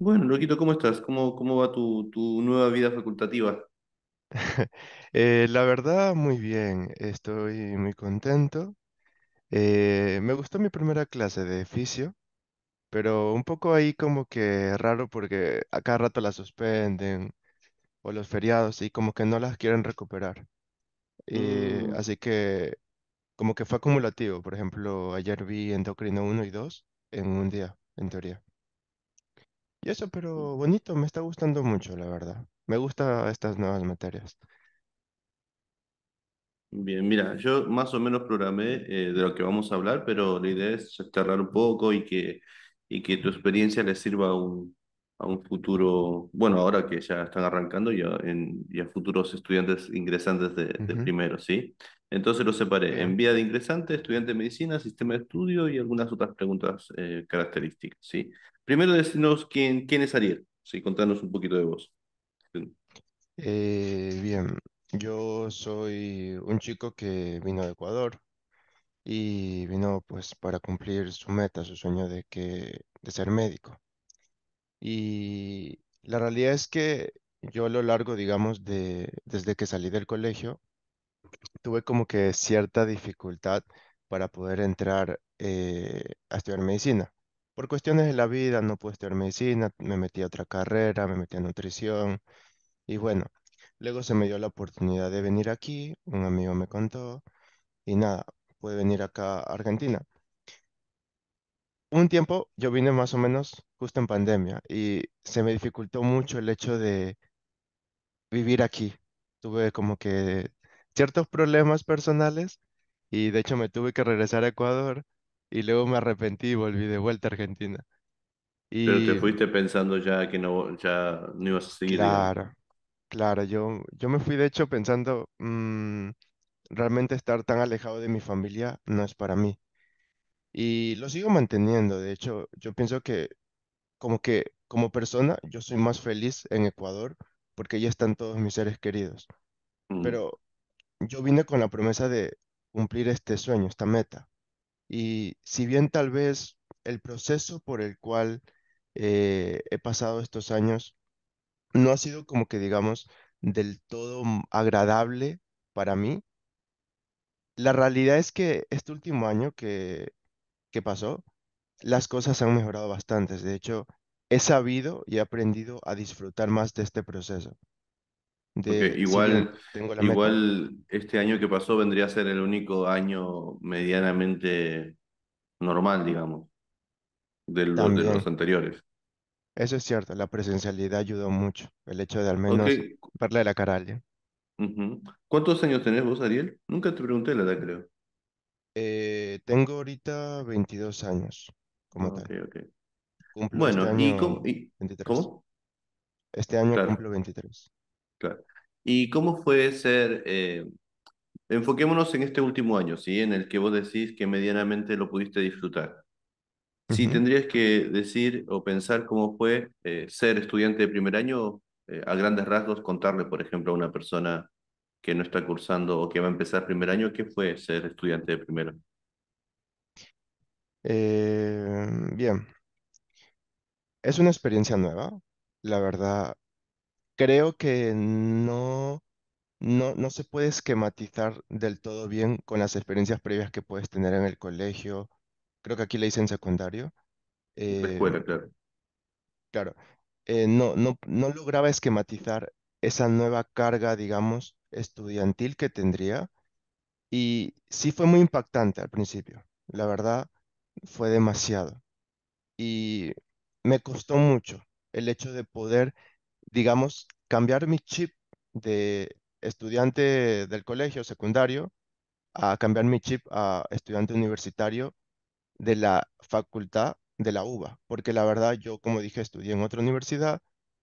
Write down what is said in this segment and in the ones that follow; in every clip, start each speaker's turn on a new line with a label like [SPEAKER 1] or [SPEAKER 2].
[SPEAKER 1] Bueno, Loquito, ¿cómo estás? ¿Cómo, cómo va tu, nueva vida facultativa?
[SPEAKER 2] Eh, la verdad, muy bien, estoy muy contento. Eh, me gustó mi primera clase de fisio, pero un poco ahí como que raro porque a cada rato la suspenden o los feriados y como que no las quieren recuperar. Eh, mm. así que como que fue acumulativo. Por ejemplo, ayer vi endocrino 1 y 2 en un día, en teoría. Y eso, mm. pero bonito, me está gustando mucho, la verdad. Me gustan estas nuevas materias.
[SPEAKER 1] Bien, mira, yo más o menos programé eh, de lo que vamos a hablar, pero la idea es cerrar un poco y que, y que tu experiencia le sirva a un, futuro, bueno, ahora que ya están arrancando y a, futuros estudiantes ingresantes de, primero, ¿sí? Entonces lo separé en vía de ingresante, estudiante de medicina, sistema de estudio y algunas otras preguntas eh, características, ¿sí? Primero, decirnos quién, quién es Ariel. Sí, contanos un poquito de vos.
[SPEAKER 2] Eh, bien, yo soy un chico que vino de Ecuador y vino pues para cumplir su meta, su sueño de que de ser médico. Y la realidad es que yo a lo largo, digamos, de desde que salí del colegio, tuve como que cierta dificultad para poder entrar eh, a estudiar medicina por cuestiones de la vida no pude estudiar medicina, me metí a otra carrera, me metí a nutrición y bueno, luego se me dio la oportunidad de venir aquí, un amigo me contó y nada, pude venir acá a Argentina. Un tiempo yo vine más o menos justo en pandemia y se me dificultó mucho el hecho de vivir aquí. Tuve como que ciertos problemas personales y de hecho me tuve que regresar a Ecuador y luego me arrepentí y volví de vuelta a Argentina. Y... Pero te
[SPEAKER 1] fuiste pensando ya que no, ya no ibas a seguir. Claro,
[SPEAKER 2] claro, yo, yo me fui de hecho pensando, mm, realmente estar tan alejado de mi familia no es para mí. Y lo sigo manteniendo, de hecho, yo pienso que como que como persona yo soy más feliz en Ecuador porque ya están todos mis seres queridos. Mm. Pero yo vine con la promesa de cumplir este sueño, esta meta. Y si bien tal vez el proceso por el cual eh, he pasado estos años no ha sido como que digamos del todo mm, agradable para mí, la realidad es que este último año que, que pasó, las cosas han mejorado bastante. De hecho, he sabido y he aprendido a disfrutar más de este proceso igual, igual
[SPEAKER 1] este año que pasó vendría a ser el único año medianamente normal, digamos, del, de los anteriores.
[SPEAKER 2] Eso es cierto, la presencialidad ayudó mucho, el hecho de al menos verle la cara a
[SPEAKER 1] ¿Cuántos años tenés vos, Ariel? Nunca te pregunté la edad, creo.
[SPEAKER 2] Eh, tengo ahorita 22 años, como ah, tal. Este bueno, ¿y cómo? Este año cumplo 23.
[SPEAKER 1] ¿Y cómo fue ser, eh, enfoquémonos en este último año, ¿sí? En el que vos decís que medianamente lo pudiste disfrutar. Si tendrías que decir o pensar cómo fue eh, ser estudiante de primer año, eh, a grandes rasgos, contarle, por ejemplo, a una persona que no está cursando o que va a empezar primer año, ¿qué fue ser estudiante de primero.
[SPEAKER 2] bien, es una experiencia nueva, la verdad, Creo que no, no, no se puede esquematizar del todo bien con las experiencias previas que puedes tener en el colegio. Creo que aquí le dicen secundario. Después, em, claro. Claro, eh, no, no, no lograba esquematizar esa nueva carga, digamos, estudiantil que tendría y sí fue muy impactante al principio, la verdad fue demasiado y me costó mucho el hecho de poder digamos, cambiar mi chip de estudiante del colegio secundario a cambiar mi chip a estudiante universitario de la facultad de la UBA, porque la verdad yo, como dije, estudié en otra universidad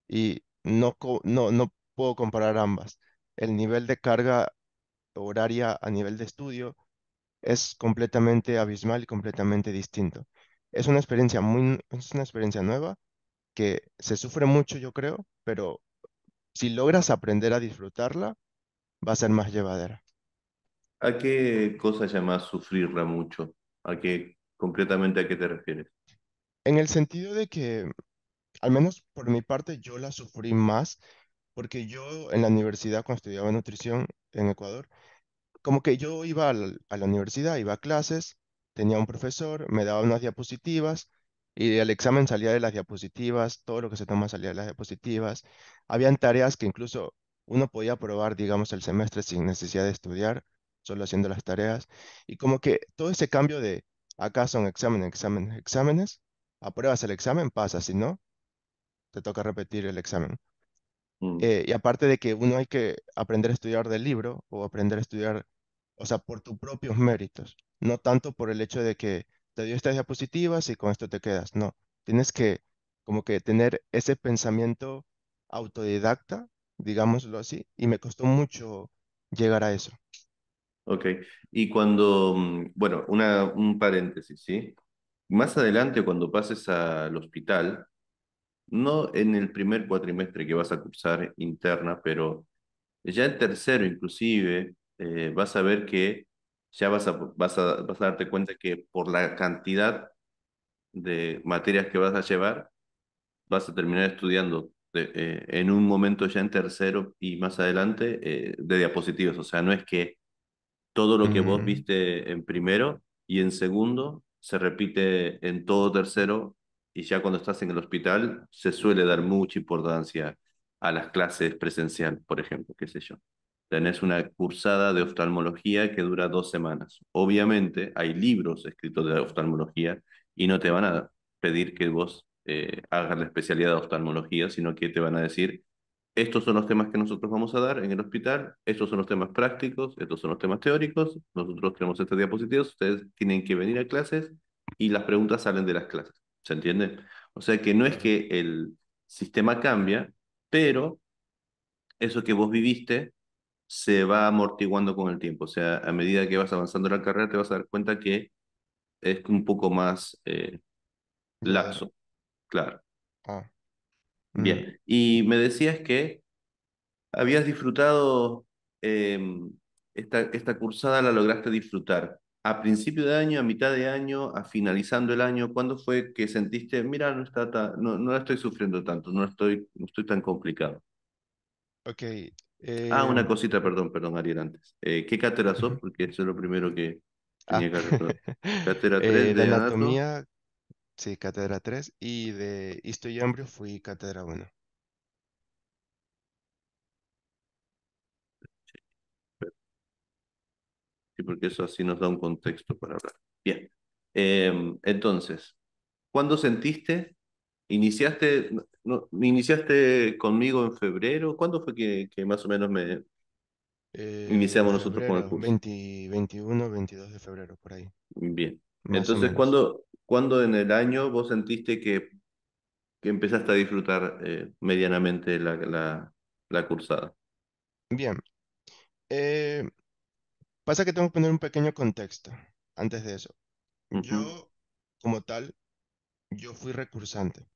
[SPEAKER 2] y no, no, no puedo comparar ambas. El nivel de carga horaria a nivel de estudio es completamente abismal y completamente distinto. Es una experiencia muy, es una experiencia nueva que se sufre mucho, yo creo, pero si logras aprender a disfrutarla, va a ser más llevadera. ¿A qué cosa llamas
[SPEAKER 1] sufrirla mucho? ¿A qué concretamente a qué te refieres?
[SPEAKER 2] En el sentido de que, al menos por mi parte, yo la sufrí más, porque yo en la universidad, cuando estudiaba nutrición en Ecuador, como que yo iba a la, universidad, iba a clases, tenía un profesor, me daba unas diapositivas, y el examen salía de las diapositivas, todo lo que se toma salía de las diapositivas. Habían tareas que incluso uno podía aprobar, digamos, el semestre sin necesidad de estudiar, solo haciendo las tareas. Y como que todo ese cambio de acá son exámenes, exámenes, exámenes, apruebas el examen, pasa, si no, te toca repetir el examen. Mm. Eh, y aparte de que uno hay que aprender a estudiar del libro o aprender a estudiar, o sea, por tus propios méritos, no tanto por el hecho de que te dio estas diapositivas y con esto te quedas. No, tienes que como que tener ese pensamiento autodidacta, digámoslo así, y me costó mucho llegar a eso.
[SPEAKER 1] Ok, y cuando, mm, bueno, una, un paréntesis, ¿sí? Más adelante, cuando pases al hospital, no en el primer cuatrimestre que vas a cursar interna, pero ya en tercero inclusive, eh, vas a ver que ya vas a, vas a, darte cuenta que por la cantidad de materias que vas a llevar, vas a terminar estudiando eh, eh, en un momento ya en tercero y más adelante eh, de diapositivas. O sea, no es que todo lo que vos mm. viste en primero y en segundo se repite en todo tercero y ya cuando estás en el hospital se suele dar mucha importancia a las clases presenciales, por ejemplo, qué sé yo tenés una cursada de oftalmología que dura dos semanas. Obviamente hay libros escritos de oftalmología y no te van a pedir que vos eh, hagas la especialidad de oftalmología, sino que te van a decir, estos son los temas que nosotros vamos a dar en el hospital, estos son los temas prácticos, estos son los temas teóricos, nosotros tenemos estas diapositivas, ustedes tienen que venir a clases y las preguntas salen de las clases, ¿se entiende? O sea que no es que el sistema cambia, pero eso que vos viviste se va amortiguando con el tiempo. O sea, a medida que vas avanzando en la carrera, te vas a dar cuenta que es un poco más eh, laxo. Claro.
[SPEAKER 2] Ah. Mm.
[SPEAKER 1] Bien. Y me decías que habías disfrutado em, esta, esta cursada, la lograste disfrutar. A principio de año, a mitad de año, a finalizando el año, ¿cuándo fue que sentiste, mira, no, está no, no la estoy sufriendo tanto, no estoy, no estoy tan complicado?
[SPEAKER 2] Ok, eh, ah, una
[SPEAKER 1] cosita, perdón, perdón, Ariel, antes. Eh, ¿Qué cátedra sos? Porque eso es lo primero que ah. tenía
[SPEAKER 2] que Cátedra 3 eh, de, anatomía, sí, cátedra 3, y de Histo y fui cátedra 1.
[SPEAKER 1] Sí, porque eso así nos da un contexto para hablar. Bien, em, entonces, ¿cuándo sentiste? Iniciaste, no, iniciaste conmigo en febrero. ¿Cuándo fue que, más o menos me
[SPEAKER 2] iniciamos eh, nosotros con el curso? 21, 22 de febrero, por ahí.
[SPEAKER 1] Bien. Entonces, ¿cuándo, en el año vos sentiste que, que empezaste a disfrutar eh, medianamente la, la, cursada?
[SPEAKER 2] Bien. Eh, pasa que tengo que poner un pequeño contexto antes de eso. Yo, como tal, yo fui recursante.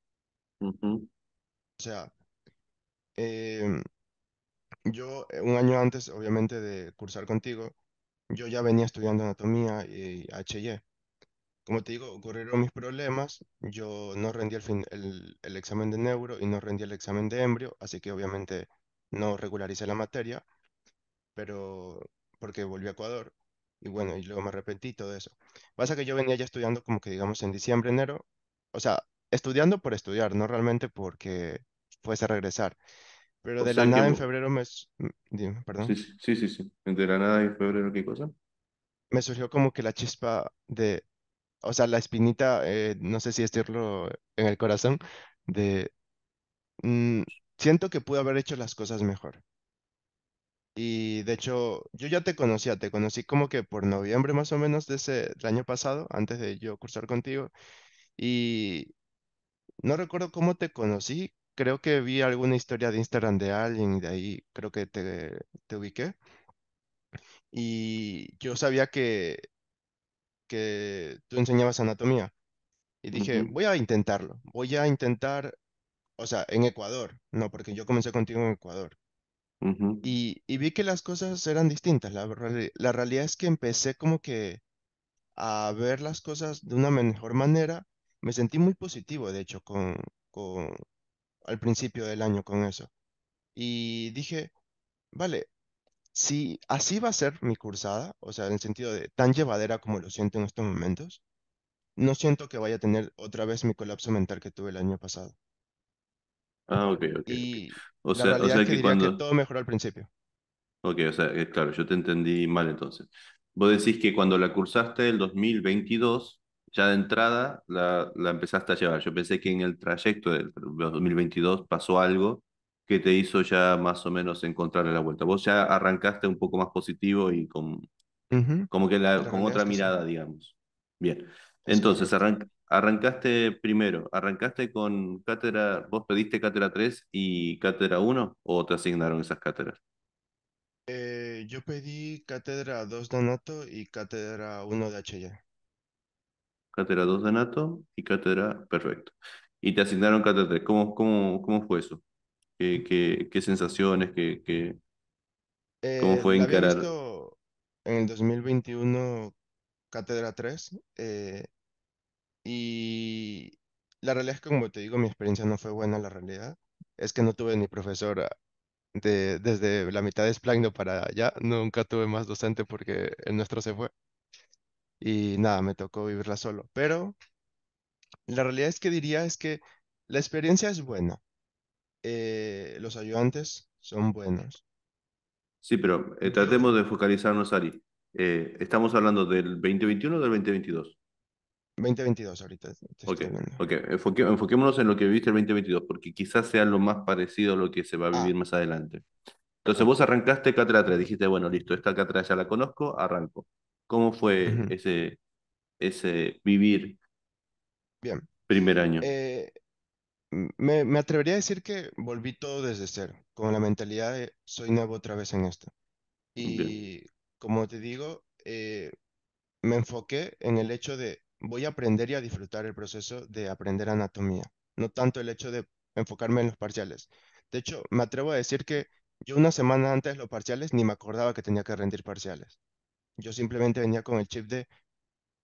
[SPEAKER 2] O sea, em, yo eh, un año antes, obviamente, de cursar contigo, yo ya venía estudiando anatomía y HY. E. Como te digo, ocurrieron mis problemas, yo no rendí el, el, examen de neuro y no rendí el examen de embrio, así que obviamente no regularicé la materia, pero porque volví a Ecuador y bueno, y luego me arrepentí todo eso. Pasa que yo venía ya estudiando como que digamos en diciembre, enero, o sea, estudiando por estudiar, no realmente porque fuese a regresar. Pero de la nada en febrero me... Dime, perdón. Sí, sí, sí, sí. De la nada en febrero, ¿qué cosa? Me surgió como que la chispa de, o sea, la espinita, eh, no sé si decirlo en el corazón, de, mm, siento que pude haber hecho las cosas mejor. Y de hecho, yo ya te conocía, te conocí como que por noviembre más o menos de ese, del año pasado, antes de yo cursar contigo. Y no recuerdo cómo te conocí. Creo que vi alguna historia de Instagram de alguien y de ahí creo que te, te ubiqué. Y yo sabía que, que tú enseñabas anatomía. Y dije, voy a intentarlo. Voy a intentar, o sea, en Ecuador. No, porque yo comencé contigo en Ecuador. Y, vi que las cosas eran distintas. La, la realidad es que empecé como que a ver las cosas de una mejor manera me sentí muy positivo, de hecho, con, con, al principio del año con eso. Y dije, vale, si así va a ser mi cursada, o sea, en el sentido de tan llevadera como lo siento en estos momentos, no siento que vaya a tener otra vez mi colapso mental que tuve el año pasado.
[SPEAKER 1] Ah, ok, ok. Y o sea, o sea es que, cuando... que todo
[SPEAKER 2] mejoró al principio.
[SPEAKER 1] Ok, o sea, eh, claro, yo te entendí mal entonces. Vos decís que cuando la cursaste el 2022, ya de entrada la, la empezaste a llevar. Yo pensé que en el trayecto del 2022 pasó algo que te hizo ya más o menos encontrar la vuelta. Vos ya arrancaste un poco más positivo y con, como que con otra mirada, digamos. Bien. Entonces, arrancaste primero, arrancaste con cátedra, vos pediste cátedra 3 y cátedra 1 o te asignaron esas cátedras?
[SPEAKER 2] Eh, yo pedí cátedra 2 de Noto y cátedra 1 de HY
[SPEAKER 1] cátedra 2 de Nato y cátedra Perfecto. Y te asignaron cátedra 3. ¿Cómo, cómo, fue eso? ¿Qué, qué, sensaciones? ¿Cómo
[SPEAKER 2] eh, fue encarar? en el 2021 cátedra 3 eh, y la realidad es que, como te digo, mi experiencia no fue buena, la realidad es que no tuve ni profesora de, desde la mitad de Splagno para allá, nunca tuve más docente porque el nuestro se fue y nada, me tocó vivirla solo. Pero la realidad es que diría es que la experiencia es buena. Eh, los ayudantes son buenos.
[SPEAKER 1] Sí, pero eh, tratemos de focalizarnos, Ari. Eh, estamos hablando del 2021 o del 2022.
[SPEAKER 2] 2022 ahorita.
[SPEAKER 1] Ok, okay. enfoquémonos en lo que viviste el 2022, porque quizás sea lo más parecido a lo que se va a ah. vivir más adelante. Entonces vos arrancaste cátedra 3, dijiste, bueno, listo, esta catra ya la conozco, arranco. ¿Cómo fue ese, ese vivir Bien. primer año?
[SPEAKER 2] Eh, me, atrevería a decir que volví todo desde cero, con la mentalidad de soy nuevo otra vez en esto. Y como te digo, eh, me enfoqué en el hecho de voy a aprender y a disfrutar el proceso de aprender anatomía, no tanto el hecho de enfocarme en los parciales. De hecho, me atrevo a decir que yo una semana antes los parciales ni me acordaba que tenía que rendir parciales. Yo simplemente venía con el chip de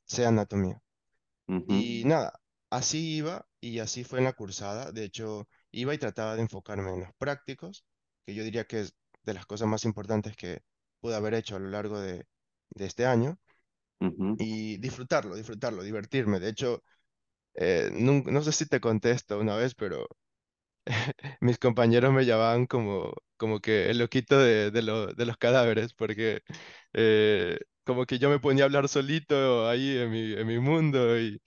[SPEAKER 2] sea anatomía. Y nada, así iba y así fue en la cursada. De hecho, iba y trataba de enfocarme en los prácticos, que yo diría que es de las cosas más importantes que pude haber hecho a lo largo de, este año. Y disfrutarlo, disfrutarlo, divertirme. De hecho, eh, no, sé si te contesto una vez, pero Mis compañeros me llamaban como, como que el loquito de, de, los cadáveres, porque eh, como que yo me ponía a hablar solito ahí en mi, en mi mundo y,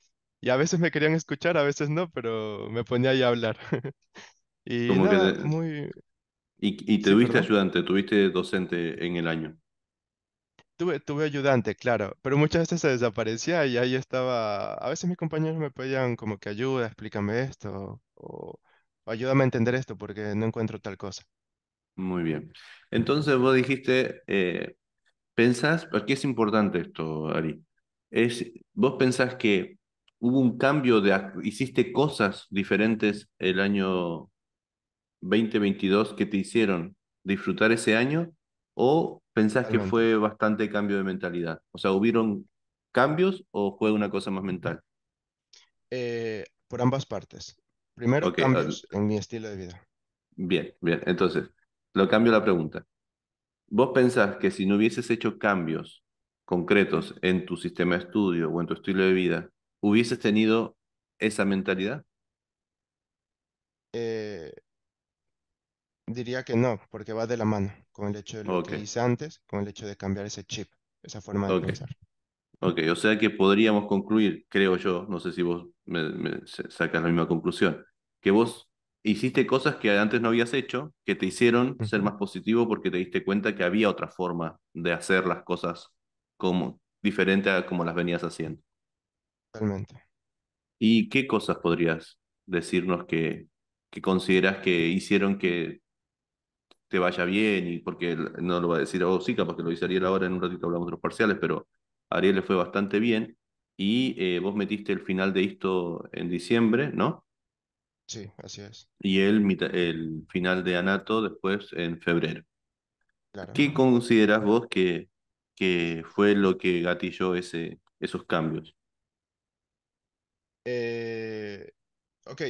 [SPEAKER 2] a veces me querían escuchar, a veces no, pero me ponía ahí a hablar. Y muy...
[SPEAKER 1] y, y tuviste ayudante, tuviste docente en el año.
[SPEAKER 2] Tuve, tuve ayudante, claro, pero muchas veces se desaparecía y ahí estaba, a veces mis compañeros me pedían como que ayuda, explícame esto, o ayúdame a entender esto porque no encuentro tal cosa.
[SPEAKER 1] Muy bien. Entonces vos dijiste, eh, pensás, ¿por qué es importante esto, Ari? Es, vos pensás que hubo un cambio de, hiciste cosas diferentes el año 2022 que te hicieron disfrutar ese año o pensás que fue bastante cambio de mentalidad? O sea, ¿hubieron cambios o fue una cosa más mental?
[SPEAKER 2] Eh, por ambas partes. Primero, cambios en mi estilo de vida.
[SPEAKER 1] Bien, bien. Entonces, lo cambio la pregunta. ¿Vos pensás que si no hubieses hecho cambios concretos en tu sistema de estudio o en tu estilo de vida, hubieses tenido esa mentalidad?
[SPEAKER 2] Eh, diría que no, porque va de la mano con el hecho de lo que hice antes, con el hecho de cambiar ese chip, esa forma de pensar.
[SPEAKER 1] Ok, o sea que podríamos concluir, creo yo, no sé si vos me, sacas la misma conclusión, que vos hiciste cosas que antes no habías hecho, que te hicieron ser más positivo porque te diste cuenta que había otra forma de hacer las cosas como, diferente a como las venías haciendo. Totalmente. ¿Y qué cosas podrías decirnos que, que consideras que hicieron que te vaya bien? Y porque no lo voy a decir, oh, sí, capaz que lo hiciera ahora, en un ratito hablamos de los parciales, pero Ariel le fue bastante bien. Y eh, vos metiste el final de esto en diciembre, ¿no?
[SPEAKER 2] Sí, así es.
[SPEAKER 1] Y el, el final de Anato después en febrero. ¿Qué consideras vos que, que fue lo que gatilló ese, esos cambios?
[SPEAKER 2] Eh, ok,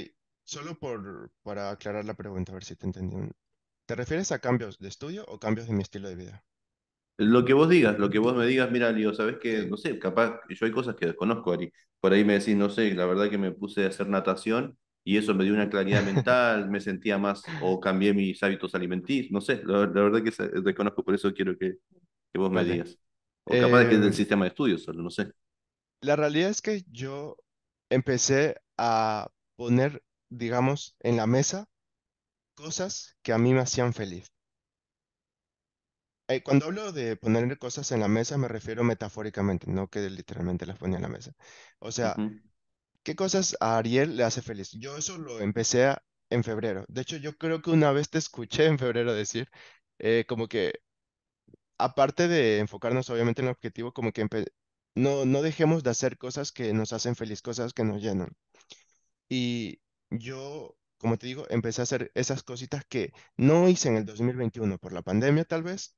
[SPEAKER 2] solo por, para aclarar la pregunta, a ver si te entendí. ¿Te refieres a cambios de estudio o cambios de mi estilo de vida?
[SPEAKER 1] Lo que vos digas, lo que vos me digas, mira, Leo, ¿sabés que, no sé, capaz, yo hay cosas que desconozco, Ari. Por ahí me decís, no sé, la verdad que me puse a hacer natación y eso me dio una claridad mental, me sentía más, o cambié mis hábitos alimenticios, no sé, la, verdad que reconozco, por eso quiero que, vos me digas. O capaz que es del eh, sistema de estudios, solo no sé.
[SPEAKER 2] La realidad es que yo empecé a poner, digamos, en la mesa cosas que a mí me hacían feliz. Eh, cuando hablo de poner cosas en la mesa, me refiero metafóricamente, no que literalmente las ponía en la mesa. O sea, ¿qué cosas a Ariel le hace feliz? Yo eso lo empecé en febrero. De hecho, yo creo que una vez te escuché en febrero decir, eh, como que, aparte de enfocarnos obviamente en el objetivo, como que no, no dejemos de hacer cosas que nos hacen feliz, cosas que nos llenan. Y yo como te digo, empecé a hacer esas cositas que no hice en el 2021 por la pandemia tal vez,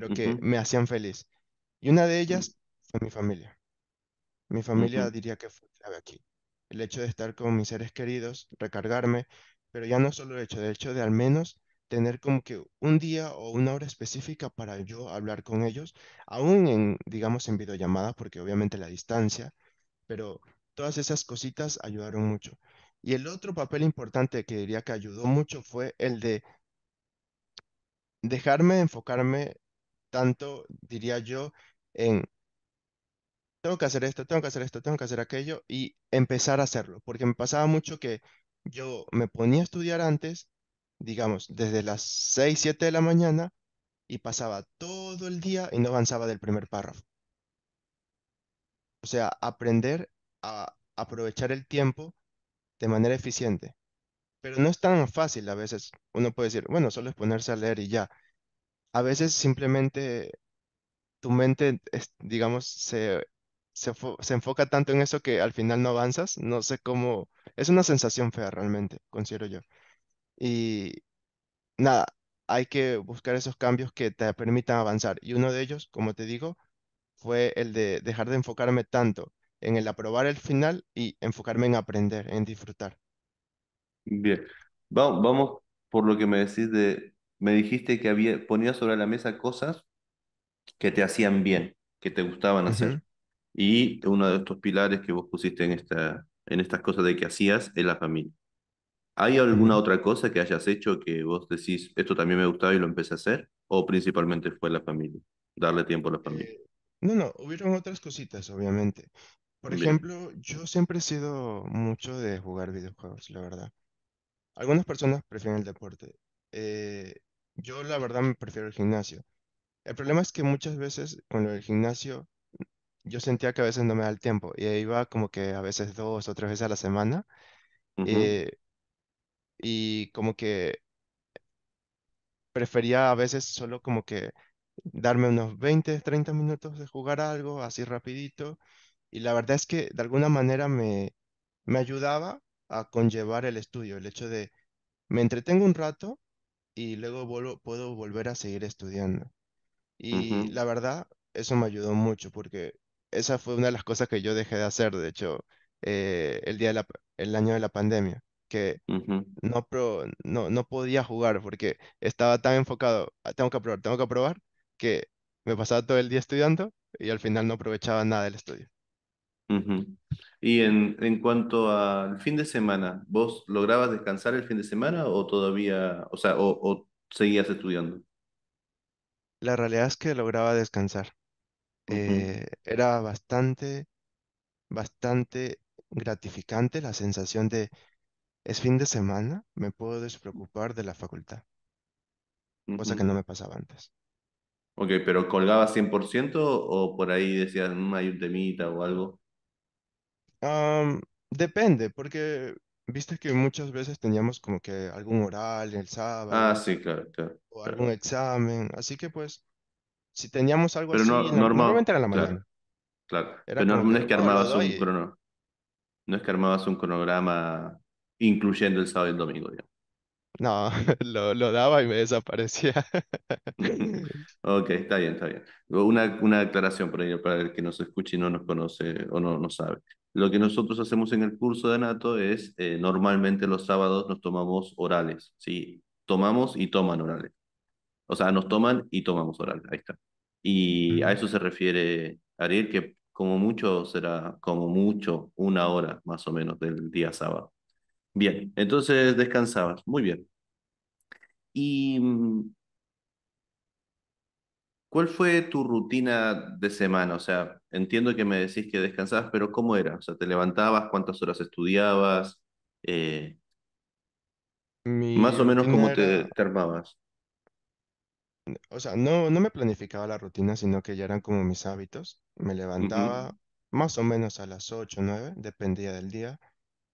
[SPEAKER 2] pero que me hacían feliz. Y una de mm. ellas fue mi familia. Mi familia diría que fue clave aquí. El hecho de estar con mis seres queridos, recargarme, pero ya no solo el hecho, el hecho de al menos tener como que un día o una hora específica para yo hablar con ellos, aún en, digamos, en videollamadas porque obviamente la distancia, pero todas esas cositas ayudaron mucho. Y el otro papel importante que diría que ayudó mucho fue el de dejarme enfocarme tanto, diría yo, en tengo que hacer esto, tengo que hacer esto, tengo que hacer aquello y empezar a hacerlo, porque me pasaba mucho que yo me ponía a estudiar antes, digamos, desde las 6, 7 de la mañana y pasaba todo el día y no avanzaba del primer párrafo. O sea, aprender a aprovechar el tiempo de manera eficiente. Pero no es tan fácil a veces. Uno puede decir, bueno, solo es ponerse a leer y ya a veces simplemente tu mente, digamos, se, se, se enfoca tanto en eso que al final no avanzas. No sé cómo, es una sensación fea realmente, considero yo. Y nada, hay que buscar esos cambios que te permitan avanzar. Y uno de ellos, como te digo, fue el de dejar de enfocarme tanto en el aprobar el final y enfocarme en aprender, en disfrutar.
[SPEAKER 1] Bien, vamos por lo que me decís de me dijiste que había, ponía sobre la mesa cosas que te hacían bien, que te gustaban hacer. Y uno de estos pilares que vos pusiste en, esta, en estas cosas de que hacías es la familia. ¿Hay alguna otra cosa que hayas hecho que vos decís, esto también me gustaba y lo empecé a hacer? ¿O principalmente fue la familia? Darle tiempo a la familia.
[SPEAKER 2] no, no, hubieron otras cositas, obviamente. Por ejemplo, yo siempre he sido mucho de jugar videojuegos, la verdad. Algunas personas prefieren el deporte. Eh, yo la verdad me prefiero el gimnasio. El problema es que muchas veces con el gimnasio yo sentía que a veces no me da el tiempo y iba como que a veces dos o tres veces a la semana eh, y como que prefería a veces solo como que darme unos 20, 30 minutos de jugar algo así rapidito y la verdad es que de alguna manera me, me ayudaba a conllevar el estudio, el hecho de me entretengo un rato y luego puedo volver a seguir estudiando. Y la verdad, eso me ayudó mucho porque esa fue una de las cosas que yo dejé de hacer, de hecho, eh, el, día el año de la pandemia, que no, pro, no, no podía jugar porque estaba tan enfocado, ah, tengo que aprobar, tengo que aprobar, que me pasaba todo el día estudiando y al final no aprovechaba nada del estudio.
[SPEAKER 1] Y en, cuanto al fin de semana, ¿vos lograbas descansar el fin de semana o todavía, o sea, o, seguías estudiando?
[SPEAKER 2] La realidad es que lograba descansar. Eh, era bastante, bastante gratificante la sensación de, es fin de semana, me puedo despreocupar de la facultad, cosa que no me pasaba antes.
[SPEAKER 1] Ok, pero ¿colgabas 100% o por ahí decías, mm, hay un temita o algo?
[SPEAKER 2] depende, porque viste que muchas veces teníamos como que algún oral el Ah, sábado sí, o algún examen, así que pues si teníamos algo así, normalmente era la mañana. claro. Pero no, es que armabas
[SPEAKER 1] un no es que armabas un cronograma incluyendo el sábado y el domingo,
[SPEAKER 2] No, lo, daba y me desaparecía.
[SPEAKER 1] Ok, está bien, está bien. Una, declaración por para, para el que nos escuche y no nos conoce o no, no sabe. Lo que nosotros hacemos en el curso de Anato es, eh, normalmente los sábados nos tomamos orales, ¿sí? Tomamos y toman orales. O sea, nos toman y tomamos orales, ahí está. Y a eso se refiere Ariel, que como mucho será, como mucho, una hora más o menos del día sábado. Bien, entonces descansabas, muy bien. Y mm, ¿Cuál fue tu rutina de semana? O sea, entiendo que me decís que descansabas, pero ¿cómo era? O sea, ¿te levantabas? ¿Cuántas horas estudiabas? Eh,
[SPEAKER 2] más o menos, ¿cómo te, armabas? o sea, no, no me planificaba la rutina, sino que ya eran como mis hábitos. Me levantaba más o menos a las 8 o 9, dependía del día,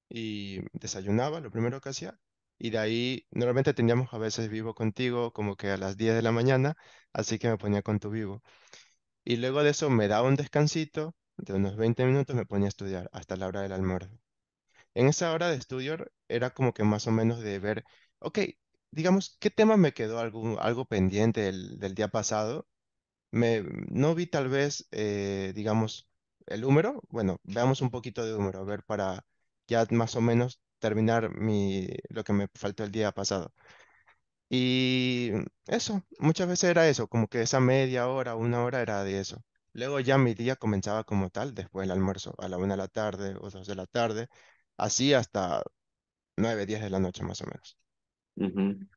[SPEAKER 2] y desayunaba, lo primero que hacía. Y de ahí, normalmente teníamos a veces vivo contigo, como que a las 10 de la mañana, así que me ponía con tu vivo. Y luego de eso me daba un descansito de unos 20 minutos, me ponía a estudiar hasta la hora del almuerzo. En esa hora de estudio era como que más o menos de ver, ok, digamos, ¿qué tema me quedó algún, algo pendiente del, día pasado? Me, no vi tal vez, eh, digamos, el número. Bueno, veamos un poquito de número, a ver para ya más o menos terminar mi, lo que me faltó el día pasado. Y eso, muchas veces era eso, como que esa media hora, una hora era de eso. Luego ya mi día comenzaba como tal, después del almuerzo, a la una de la tarde o dos de la tarde, así hasta nueve, diez de la noche más o
[SPEAKER 1] menos.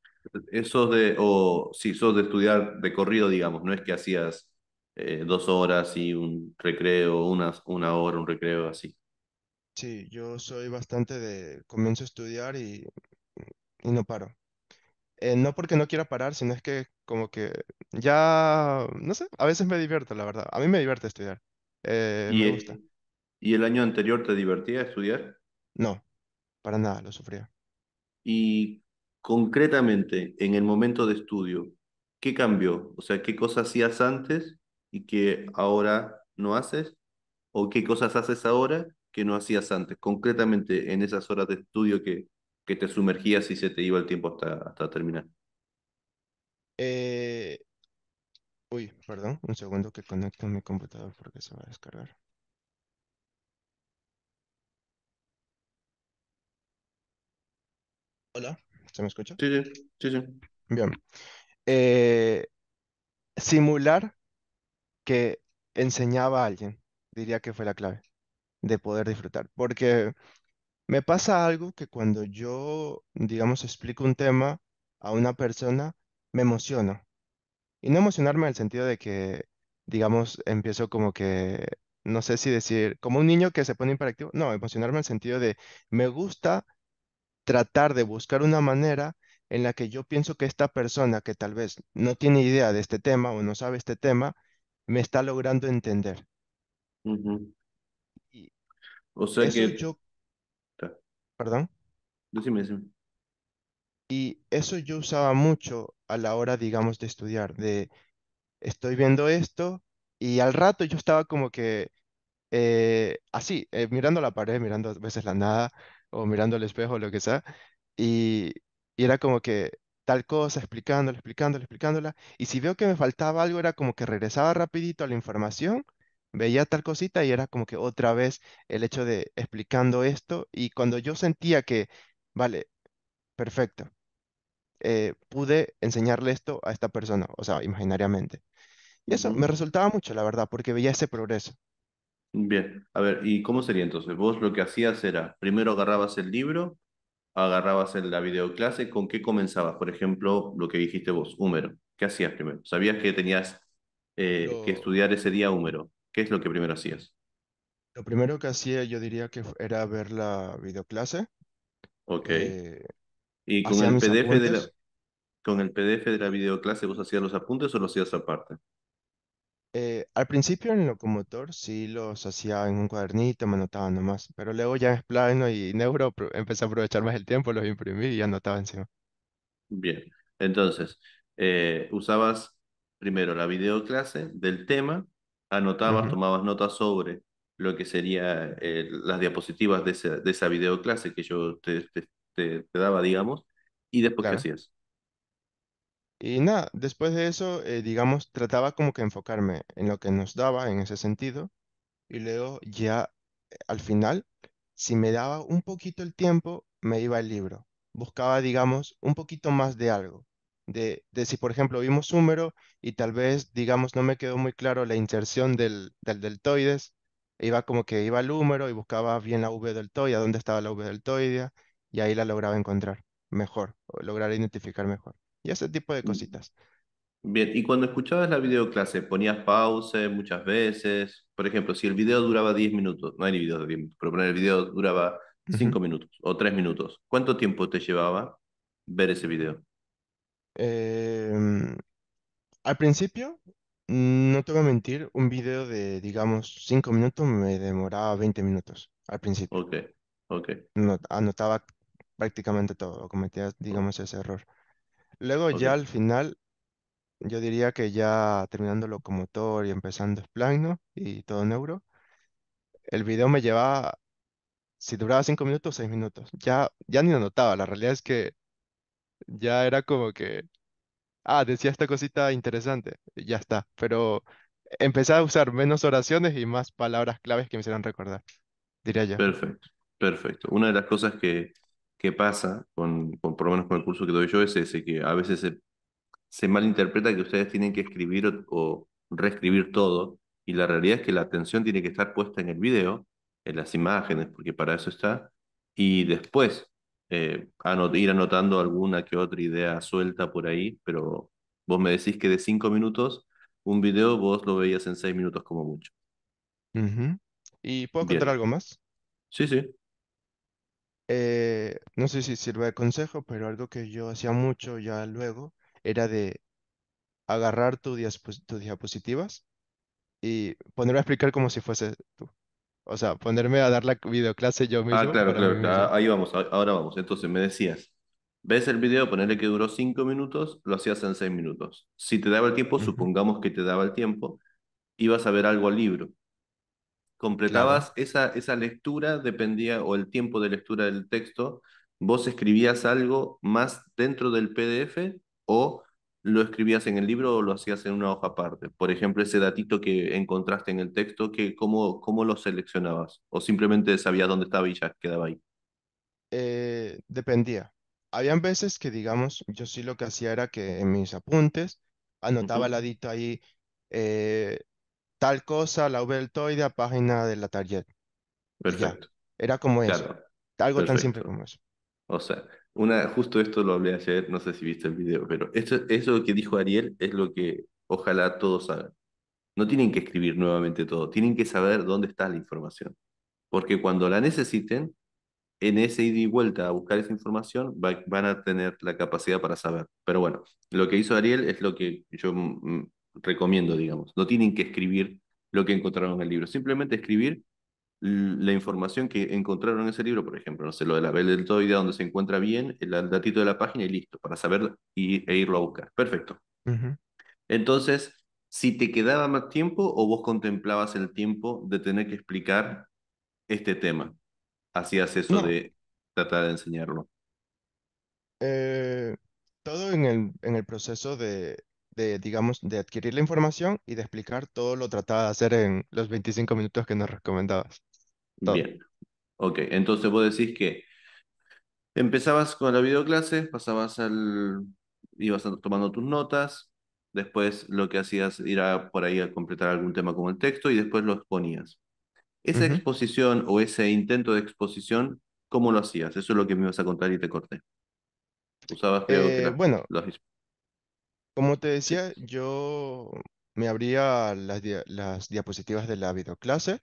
[SPEAKER 1] Eso de, o si sos de estudiar de corrido, digamos, no es que hacías eh, dos horas y un recreo, unas, una hora, un recreo, así.
[SPEAKER 2] Sí, yo soy bastante de comienzo a estudiar y, no paro. Eh, no porque no quiera parar, sino es que como que ya, no sé, a veces me divierto, la verdad. A mí me divierte estudiar. Eh, me gusta.
[SPEAKER 1] y el año anterior te divertía estudiar?
[SPEAKER 2] No, para nada, lo sufría.
[SPEAKER 1] Y concretamente, en el momento de estudio, ¿qué cambió? O sea, ¿qué cosas hacías antes y que ahora no haces? ¿O qué cosas haces ahora que no hacías antes, concretamente en esas horas de estudio que, que te sumergías y se te iba el tiempo hasta, hasta terminar?
[SPEAKER 2] Eh, uy, perdón, un segundo que conecto mi computador porque se va a descargar. Hola, ¿se me escucha? Sí, sí, sí. Bien. Eh, simular que enseñaba a alguien, diría que fue la clave de poder disfrutar. Porque me pasa algo que cuando yo, digamos, explico un tema a una persona, me emociono. Y no emocionarme en el sentido de que, digamos, empiezo como que, no sé si decir, como un niño que se pone imperactivo. No, emocionarme en el sentido de, me gusta tratar de buscar una manera en la que yo pienso que esta persona que tal vez no tiene idea de este tema o no sabe este tema, me está logrando entender. O sea Perdón. Y eso yo usaba mucho a la hora, digamos, de estudiar, de estoy viendo esto y al rato yo estaba como que eh, así, eh, mirando la pared, mirando a veces la nada o mirando el espejo, lo que sea, y, y era como que tal cosa, explicándola, explicándola, explicándola, y si veo que me faltaba algo era como que regresaba rapidito a la información veía tal cosita y era como que otra vez el hecho de explicando esto y cuando yo sentía que, vale, perfecto, eh, pude enseñarle esto a esta persona, o sea, imaginariamente. Y eso me resultaba mucho, la verdad, porque veía ese progreso.
[SPEAKER 1] Bien, a ver, ¿y cómo sería entonces? Vos lo que hacías era, primero agarrabas el libro, agarrabas la videoclase, ¿con qué comenzabas? Por ejemplo, lo que dijiste vos, húmero. ¿Qué hacías primero? ¿Sabías que tenías eh, que estudiar ese día húmero? ¿Qué es lo que primero hacías?
[SPEAKER 2] Lo primero que hacía yo diría que era ver la videoclase.
[SPEAKER 1] Ok. Eh, ¿Y con el, PDF de la, con el PDF de la videoclase vos hacías los apuntes o los hacías aparte?
[SPEAKER 2] Eh, al principio en el Locomotor sí los hacía en un cuadernito, me anotaba nomás, pero luego ya en plano y Neuro empecé a aprovechar más el tiempo, los imprimí y anotaba encima.
[SPEAKER 1] Bien, entonces, eh, usabas primero la videoclase del tema anotabas, tomabas notas sobre lo que serían eh, las diapositivas de, de, esa videoclase que yo te, daba, digamos, y después hacías.
[SPEAKER 2] Y nada, después de eso, eh, digamos, trataba como que enfocarme en lo que nos daba en ese sentido. Y luego ya eh, al final, si me daba un poquito el tiempo, me iba el libro. Buscaba, digamos, un poquito más de algo de, si, por ejemplo, vimos húmero y tal vez, digamos, no me quedó muy claro la inserción del, del deltoides, iba como que iba al húmero y buscaba bien la V deltoidea, dónde estaba la V deltoidea, y ahí la lograba encontrar mejor, lograr identificar mejor. Y ese tipo de mm. cositas.
[SPEAKER 1] Bien, y cuando escuchabas la videoclase, ponías pause muchas veces. Por ejemplo, si el video duraba 10 minutos, no hay ni video de 10 pero poner el video duraba 5 minutos o 3 minutos, ¿cuánto tiempo te llevaba ver ese video?
[SPEAKER 2] Em, al principio, no te voy a mentir, un video de, digamos, 5 minutos me demoraba 20 minutos al principio. Ok, ok. anotaba prácticamente todo, cometía, digamos, ese error. Luego ya al final, yo diría que ya terminando locomotor y empezando Spline, Y todo neuro, el video me llevaba, si duraba 5 minutos, 6 minutos. Ya, ya ni lo notaba, la realidad es que ya era como que, ah, decía esta cosita interesante, ya está. Pero empecé a usar menos oraciones y más palabras claves que me hicieran recordar, diría yo.
[SPEAKER 1] Perfecto, perfecto. Una de las cosas que, que pasa, con, con- por lo menos con el curso que doy yo, es ese, que a veces se, se malinterpreta que ustedes tienen que escribir o reescribir todo, y la realidad es que la atención tiene que estar puesta en el video, en las imágenes, porque para eso está, y después eh, ir anotando alguna que otra idea suelta por ahí, pero vos me decís que de cinco minutos un video vos lo veías en seis minutos como mucho.
[SPEAKER 2] ¿Y puedo contar algo más? Sí, sí. Eh, no sé si sirve de consejo, pero algo que yo hacía mucho ya luego era de agarrar tu pues, tus diapositivas y poner a explicar como si fuese tú. O sea, ponerme a dar la videoclase yo ah, mismo. Ah, claro, claro,
[SPEAKER 1] Ahí vamos, ahora vamos. Entonces me decías, ves el video, ponerle que duró cinco minutos, lo hacías en seis minutos. Si te daba el tiempo, supongamos que te daba el tiempo, ibas a ver algo al libro. Completabas esa, esa lectura, dependía, o el tiempo de lectura del texto, vos escribías algo más dentro del PDF o lo escribías en el libro o lo hacías en una hoja aparte? Por ejemplo, ese datito que encontraste en el texto, que, ¿cómo, cómo lo seleccionabas? ¿O simplemente sabías dónde estaba y ya quedaba ahí?
[SPEAKER 2] Eh, dependía. Habían veces que, digamos, yo sí lo que hacía era que en mis apuntes anotaba uh ladito ahí eh, tal cosa, la página de la tarjeta. Perfecto. era como eso. Algo tan simple como eso.
[SPEAKER 1] O sea, una, justo esto lo hablé ayer, no sé si viste el video, pero eso, eso que dijo Ariel es lo que ojalá todos hagan. No tienen que escribir nuevamente todo, tienen que saber dónde está la información. Porque cuando la necesiten, en ese ida y vuelta a buscar esa información, van a tener la capacidad para saber. Pero bueno, lo que hizo Ariel es lo que yo mm, recomiendo, digamos. No tienen que escribir lo que encontraron en el libro, simplemente escribir la información que encontraron en ese libro, por ejemplo, no sé, lo de la del todo, idea donde se encuentra bien el, datito de la página y listo, para saber e irlo a buscar. Perfecto. Entonces, si te quedaba más tiempo o vos contemplabas el tiempo de tener que explicar este tema, hacías eso de tratar de enseñarlo.
[SPEAKER 2] Eh, todo en el, en el proceso de, de, digamos, de adquirir la información y de explicar todo lo trataba de hacer en los 25 minutos que nos recomendabas.
[SPEAKER 1] Bien. Ok, entonces vos decís que empezabas con la videoclase, pasabas al. ibas tomando tus notas, después lo que hacías era por ahí a completar algún tema como el texto y después lo exponías. Esa exposición o ese intento de exposición, ¿cómo lo hacías? Eso es lo que me ibas a contar y te corté. Usabas, que. Eh, bueno,
[SPEAKER 2] como te decía, yo me abría las, las diapositivas de la videoclase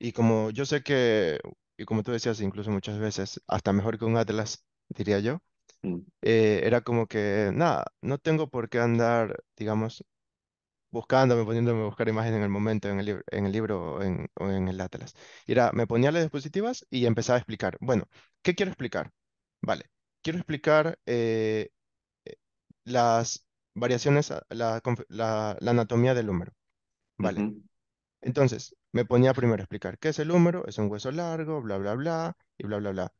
[SPEAKER 2] y como yo sé que, y como tú decías, incluso muchas veces, hasta mejor que un Atlas, diría yo, mm. eh, era como que, nada, no tengo por qué andar, digamos, buscándome, poniéndome a buscar imágenes en el momento, en el, en el libro o en, el Atlas. Y era, me ponía las diapositivas y empezaba a explicar. Bueno, ¿qué quiero explicar? Vale, quiero explicar eh, eh, las variaciones, ah, la, anatomía del húmero. Vale, entonces, me ponía primero a explicar qué es el húmero, es un hueso largo, bla, bla, bla, y bla, bla, bla.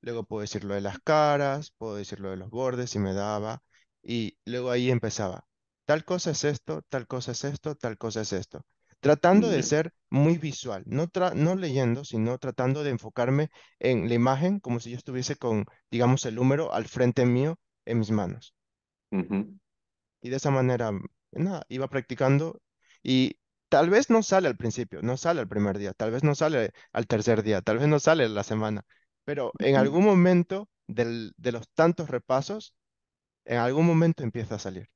[SPEAKER 2] Luego puedo decir lo de las caras, puedo decir lo de los bordes, si me daba. Y luego ahí empezaba. Tal cosa es esto, tal cosa es esto, tal cosa es esto. Tratando de ser muy visual, no, no leyendo, sino tratando de enfocarme en la imagen como si yo estuviese con, digamos, el húmero al frente mío en mis manos. Y de esa manera, nada, iba practicando y Tal vez no sale al principio, no sale al primer día, tal vez no sale al tercer día, tal vez no sale la semana, pero en algún momento de los tantos repasos, en algún momento empieza a salir,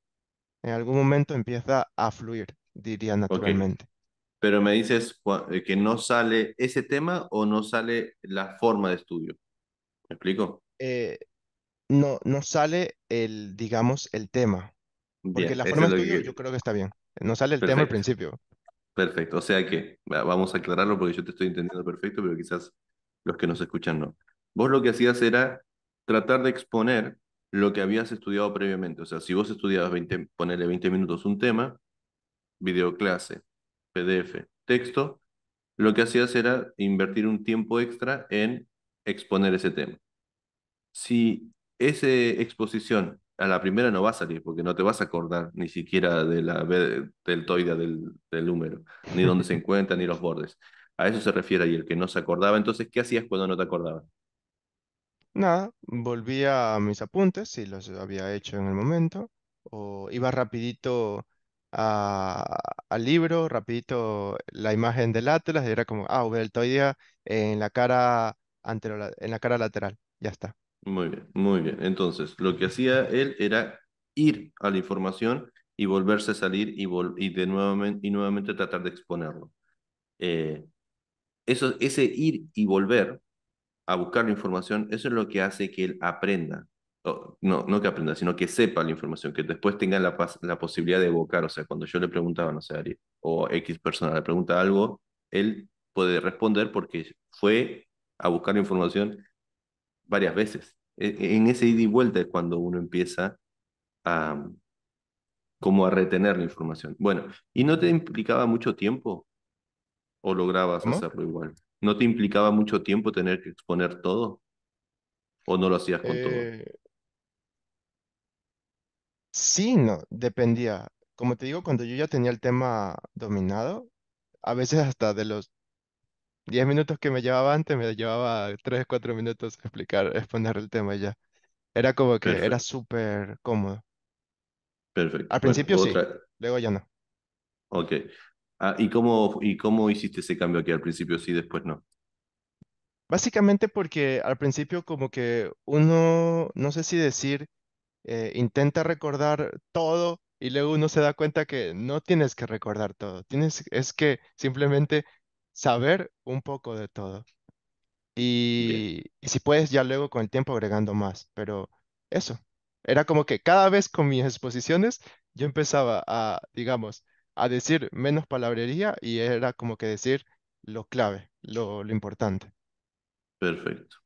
[SPEAKER 2] en algún momento empieza a fluir, diría naturalmente.
[SPEAKER 1] Pero me dices eh, que no sale ese tema o no sale la forma de estudio. ¿Me explico? Eh,
[SPEAKER 2] no, no sale el, digamos, el tema. Porque la forma de estudio yo creo que está bien. No sale el tema al principio.
[SPEAKER 1] Perfecto, o sea que vamos a aclararlo porque yo te estoy entendiendo perfecto, pero quizás los que nos escuchan no. Vos lo que hacías era tratar de exponer lo que habías estudiado previamente. O sea, si vos estudiabas 20, ponerle 20 minutos un tema, videoclase, PDF, texto, lo que hacías era invertir un tiempo extra en exponer ese tema. Si esa exposición a la primera no va a salir, porque no te vas a acordar ni siquiera de la del, del húmero, ni dónde se encuentra, ni los bordes. A eso se refiere ahí, el que no se acordaba. Entonces, ¿qué hacías cuando no te acordabas?
[SPEAKER 2] Nada, volvía a mis apuntes, si los había hecho en el momento, o iba rapidito al libro, rapidito la imagen del Atlas, y era como, ah, deltoidea en la cara en la cara lateral, ya está.
[SPEAKER 1] Muy bien, muy bien. Entonces, lo que hacía él era ir a la información y volverse a salir y, y, de nuevamente, y nuevamente tratar de exponerlo. Eh, eso, ese ir y volver a buscar la información, eso es lo que hace que él aprenda. no, no que aprenda, sino que sepa la información, que después tenga la, posibilidad de evocar. O sea, cuando yo le preguntaba, no sé, o X persona le pregunta algo, él puede responder porque fue a buscar la información varias veces. E, e, en ese ida y vuelta es cuando uno empieza a como a retener la información. Bueno, ¿y no te implicaba mucho tiempo? ¿O lograbas hacerlo igual? ¿No te implicaba mucho tiempo tener que exponer todo? ¿O no lo hacías con todo? Eh,
[SPEAKER 2] sí, no, dependía. Como te digo, cuando yo ya tenía el tema dominado, a veces hasta de los 10 minutos que me llevaba antes, me llevaba 3, 4 minutos explicar, exponer el tema ya. Era como que era súper cómodo. Perfecto. Al principio sí, luego ya no.
[SPEAKER 1] Ok. Ah, ¿y, cómo, ¿Y cómo hiciste ese cambio aquí al principio sí, después no?
[SPEAKER 2] Básicamente porque al principio como que uno, no sé si decir, eh, intenta recordar todo y luego uno se da cuenta que no tienes que recordar todo, tienes, es que simplemente saber un poco de todo. Y, si puedes, ya luego con el tiempo agregando más. Pero eso, era como que cada vez con mis exposiciones yo empezaba a, digamos, a decir menos palabrería y era como que decir lo clave, lo, lo importante.
[SPEAKER 1] Perfecto,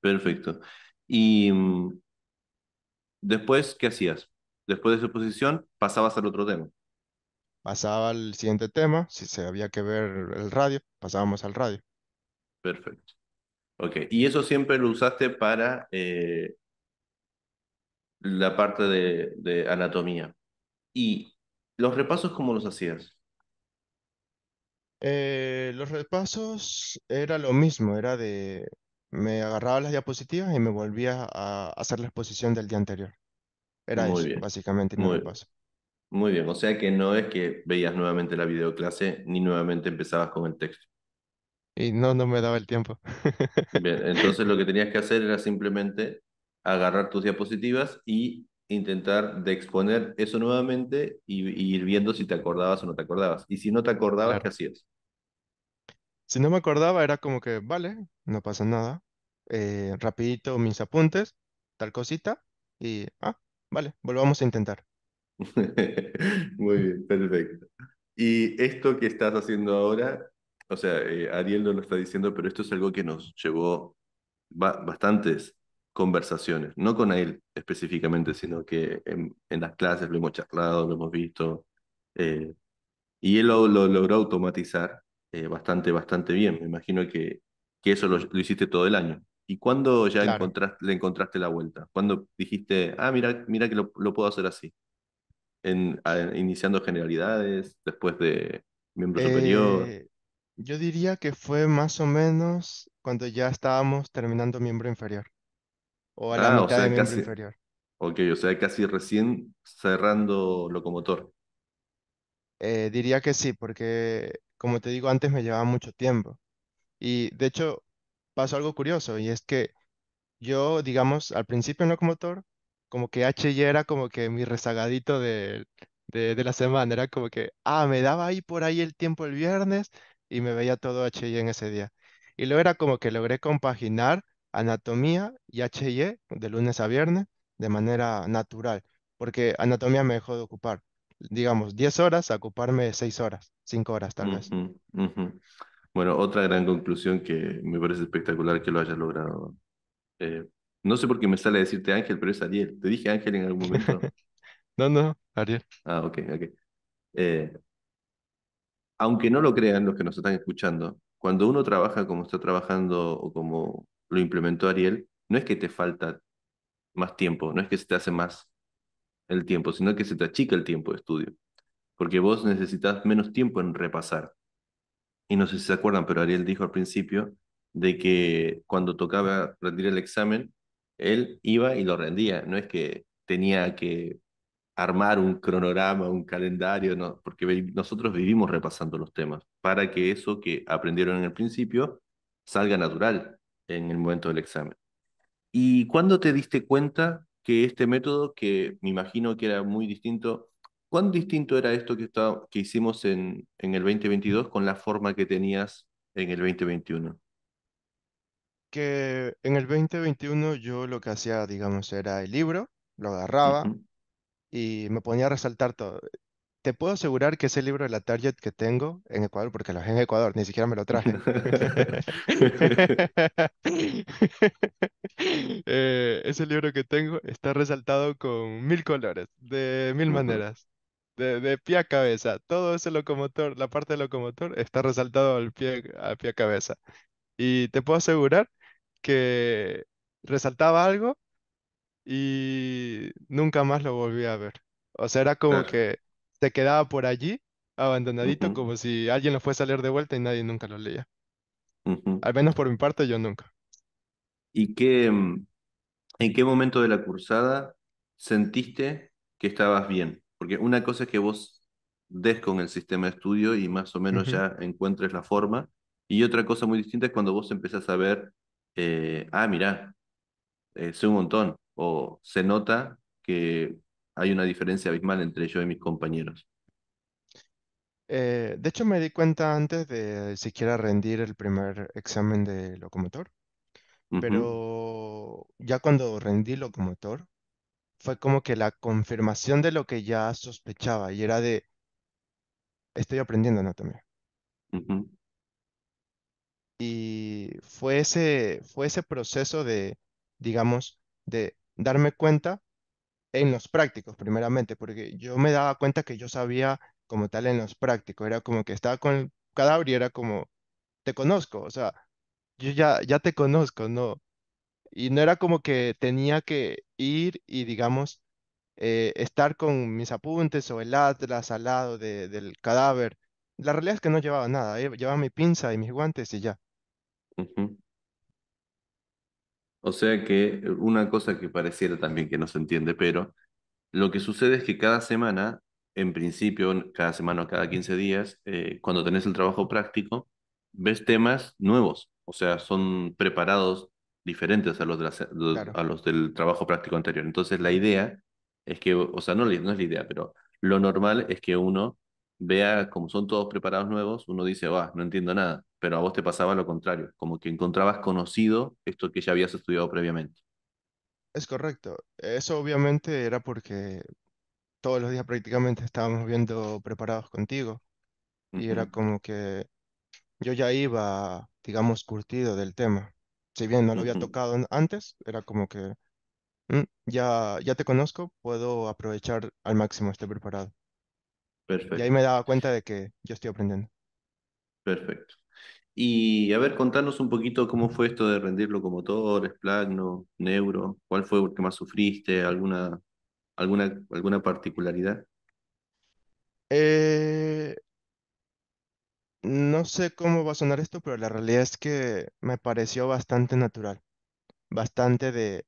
[SPEAKER 1] perfecto. Y mm, después, ¿qué hacías? Después de su exposición, pasabas al otro tema
[SPEAKER 2] pasaba al siguiente tema, si se había que ver el radio, pasábamos al radio.
[SPEAKER 1] Perfecto. Ok, y eso siempre lo usaste para eh, la parte de, anatomía. ¿Y los repasos cómo los hacías?
[SPEAKER 2] Eh, los repasos era lo mismo, era de... Me agarraba las diapositivas y me volvía a hacer la exposición del día anterior. Era eso, básicamente, mi repaso.
[SPEAKER 1] Muy bien, o sea que no es que veías nuevamente la videoclase ni nuevamente empezabas con el texto.
[SPEAKER 2] Y no, no me daba el tiempo.
[SPEAKER 1] Bien, entonces lo que tenías que hacer era simplemente agarrar tus diapositivas y intentar de exponer eso nuevamente y, ir viendo si te acordabas o no te acordabas. Y si no te acordabas, ¿qué hacías?
[SPEAKER 2] Si no me acordaba, era como que, vale, no pasa nada. Eh, rapidito mis apuntes, tal cosita, y, ah, vale, volvamos a intentar.
[SPEAKER 1] Muy bien, perfecto. Y esto que estás haciendo ahora, o sea, eh, Ariel no lo está diciendo, pero esto es algo que nos llevó bastantes conversaciones, no con él específicamente, sino que en, las clases lo hemos charlado, lo hemos visto, eh, y él lo, logró automatizar eh, bastante, bastante bien. Me imagino que, que eso lo, hiciste todo el año. ¿Y cuándo ya le encontraste la vuelta? ¿Cuándo dijiste, ah, mira, mira que lo puedo hacer así? iniciando generalidades, después de miembro superior? Eh,
[SPEAKER 2] yo diría que fue más o menos cuando ya estábamos terminando miembro inferior. O a la ah, o miembro casi, inferior.
[SPEAKER 1] Ok, o sea, casi recién cerrando locomotor.
[SPEAKER 2] Eh, diría que sí, porque como te digo antes me llevaba mucho tiempo. Y de hecho pasó algo curioso y es que yo, digamos, al principio en locomotor como que H era como que mi rezagadito de, de, la semana, era como que, ah, me daba ahí por ahí el tiempo el viernes y me veía todo HY en ese día. Y luego era como que logré compaginar anatomía y HY de lunes a viernes de manera natural, porque anatomía me dejó de ocupar, digamos, 10 horas a ocuparme 6 horas, 5 horas tal vez.
[SPEAKER 1] Bueno, otra gran conclusión que me parece espectacular que lo haya logrado. Eh, no sé por qué me sale a decirte Ángel, pero es Ariel. Te dije Ángel en algún momento. no, no, Ariel. Ah, ok, ok. Eh, aunque no lo crean los que nos están escuchando, cuando uno trabaja como está trabajando o como lo implementó Ariel, no es que te falta más tiempo, no es que se te hace más el tiempo, sino que se te achica el tiempo de estudio. Porque vos necesitas menos tiempo en repasar. Y no sé si se acuerdan, pero Ariel dijo al principio de que cuando tocaba rendir el examen, él iba y lo rendía, no es que tenía que armar un cronograma, un calendario, porque nosotros vivimos repasando los temas para que eso que aprendieron en el principio salga natural en el momento del examen. ¿Y cuándo te diste cuenta que este método, que me imagino que era muy distinto, cuán distinto era esto que, que hicimos en, en el 2022 con la forma que tenías en el 2021?
[SPEAKER 2] que en el 2021 yo lo que hacía, digamos, era el libro, lo agarraba y me ponía a resaltar todo. Te puedo asegurar que ese libro de la Target que tengo en Ecuador, porque lo dejé en Ecuador, ni siquiera me lo traje. Eh, ese libro que tengo está resaltado con mil colores, de mil maneras, de, pie a cabeza. Todo ese locomotor, la parte del locomotor, está resaltado al pie, a pie a cabeza. Y te puedo asegurar que resaltaba algo y nunca más lo volví a ver. O sea, era como que se quedaba por allí, abandonadito, como si alguien lo fuese a leer de vuelta y nadie nunca lo leía. Al menos por mi parte, yo nunca.
[SPEAKER 1] ¿Y qué, mm, en qué momento de la cursada sentiste que estabas bien? Porque una cosa es que vos des con el sistema de estudio y más o menos ya encuentres la forma, y otra cosa muy distinta es cuando vos empezás a ver eh, ah, mirá, eh, sé un montón, o se nota que hay una diferencia abismal entre yo y mis compañeros.
[SPEAKER 2] Eh, de hecho, me di cuenta antes de siquiera rendir el primer examen de locomotor, pero ya cuando rendí locomotor, fue como que la confirmación de lo que ya sospechaba y era de, estoy aprendiendo anatomía. Y fue ese, fue ese proceso de, digamos, de darme cuenta en los prácticos primeramente, porque yo me daba cuenta que yo sabía como tal en los prácticos, era como que estaba con cadáver y era como, te conozco, o sea, yo ya, ya te conozco, ¿no? Y no era como que tenía que ir y, digamos, eh, estar con mis apuntes o el atlas al lado del cadáver. La realidad es que no llevaba nada, eh, llevaba mi pinza y mis guantes y ya.
[SPEAKER 1] O sea que una cosa que pareciera también que no se entiende, pero lo que sucede es que cada semana, en principio, cada semana o cada 15 días, eh, cuando tenés el trabajo práctico, ves temas nuevos, o sea, son preparados diferentes a los, a los del trabajo práctico anterior. Entonces, la idea es que, o sea, no es la idea, pero lo normal es que uno vea como son todos preparados nuevos, uno dice, va, no entiendo nada, pero a vos te pasaba lo contrario, como que encontrabas conocido esto que ya habías estudiado previamente.
[SPEAKER 2] Es correcto. Eso obviamente era porque todos los días prácticamente estábamos viendo preparados contigo y era como que yo ya iba, digamos, curtido del tema. Si bien no lo había tocado antes, era como que mm, ya, ya te conozco, puedo aprovechar al máximo este preparado. Y ahí me daba cuenta de que yo estoy aprendiendo.
[SPEAKER 1] Perfecto. Y a ver, contanos un poquito cómo fue esto de rendir locomotores, Plagno, neuro, cuál fue lo que más sufriste, alguna, alguna, alguna particularidad.
[SPEAKER 2] Eh, no sé cómo va a sonar esto, pero la realidad es que me pareció bastante natural, bastante de...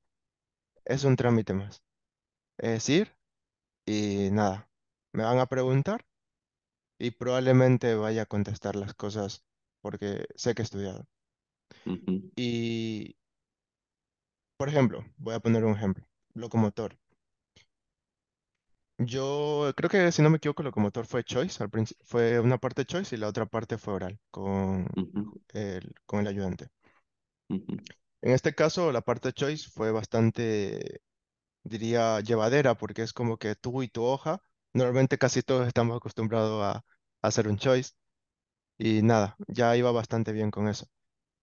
[SPEAKER 2] Es un trámite más. Es ir y nada, me van a preguntar y probablemente vaya a contestar las cosas porque sé que he estudiado. Y, por ejemplo, voy a poner un ejemplo, locomotor. Yo creo que, si no me equivoco, locomotor fue choice, al fue una parte choice y la otra parte fue oral con, el, con el ayudante. En este caso, la parte choice fue bastante, diría, llevadera porque es como que tú y tu hoja Normalmente casi todos estamos acostumbrados a, hacer un choice y nada, ya iba bastante bien con eso.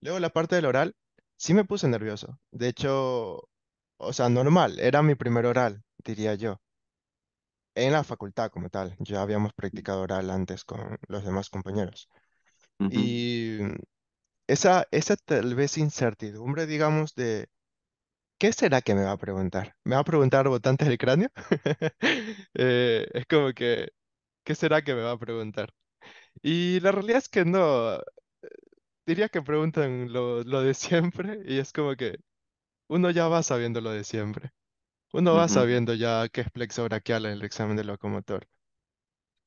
[SPEAKER 2] Luego la parte del oral, sí me puse nervioso. De hecho, o sea, normal, era mi primer oral, diría yo. En la facultad como tal, ya habíamos practicado oral antes con los demás compañeros. Y esa, esa tal vez incertidumbre, digamos, de ¿qué será que me va a preguntar? ¿Me va a preguntar votantes del cráneo? Eh, es como que, ¿qué será que me va a preguntar? Y la realidad es que no. Eh, diría que preguntan lo, lo de siempre y es como que uno ya va sabiendo lo de siempre. Uno va sabiendo ya qué es brachial en el examen de locomotor.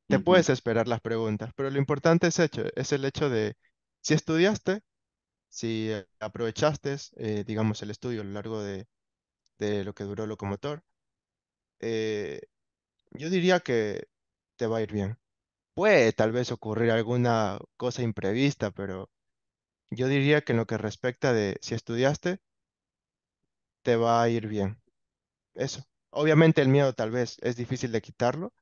[SPEAKER 2] Te puedes esperar las preguntas, pero lo importante es, hecho, es el hecho de si estudiaste, si aprovechaste, eh, digamos, el estudio a lo largo de, lo que duró Locomotor, eh, yo diría que te va a ir bien. Puede tal vez ocurrir alguna cosa imprevista, pero yo diría que en lo que respecta de si estudiaste, te va a ir bien. Eso. Obviamente el miedo tal vez es difícil de quitarlo,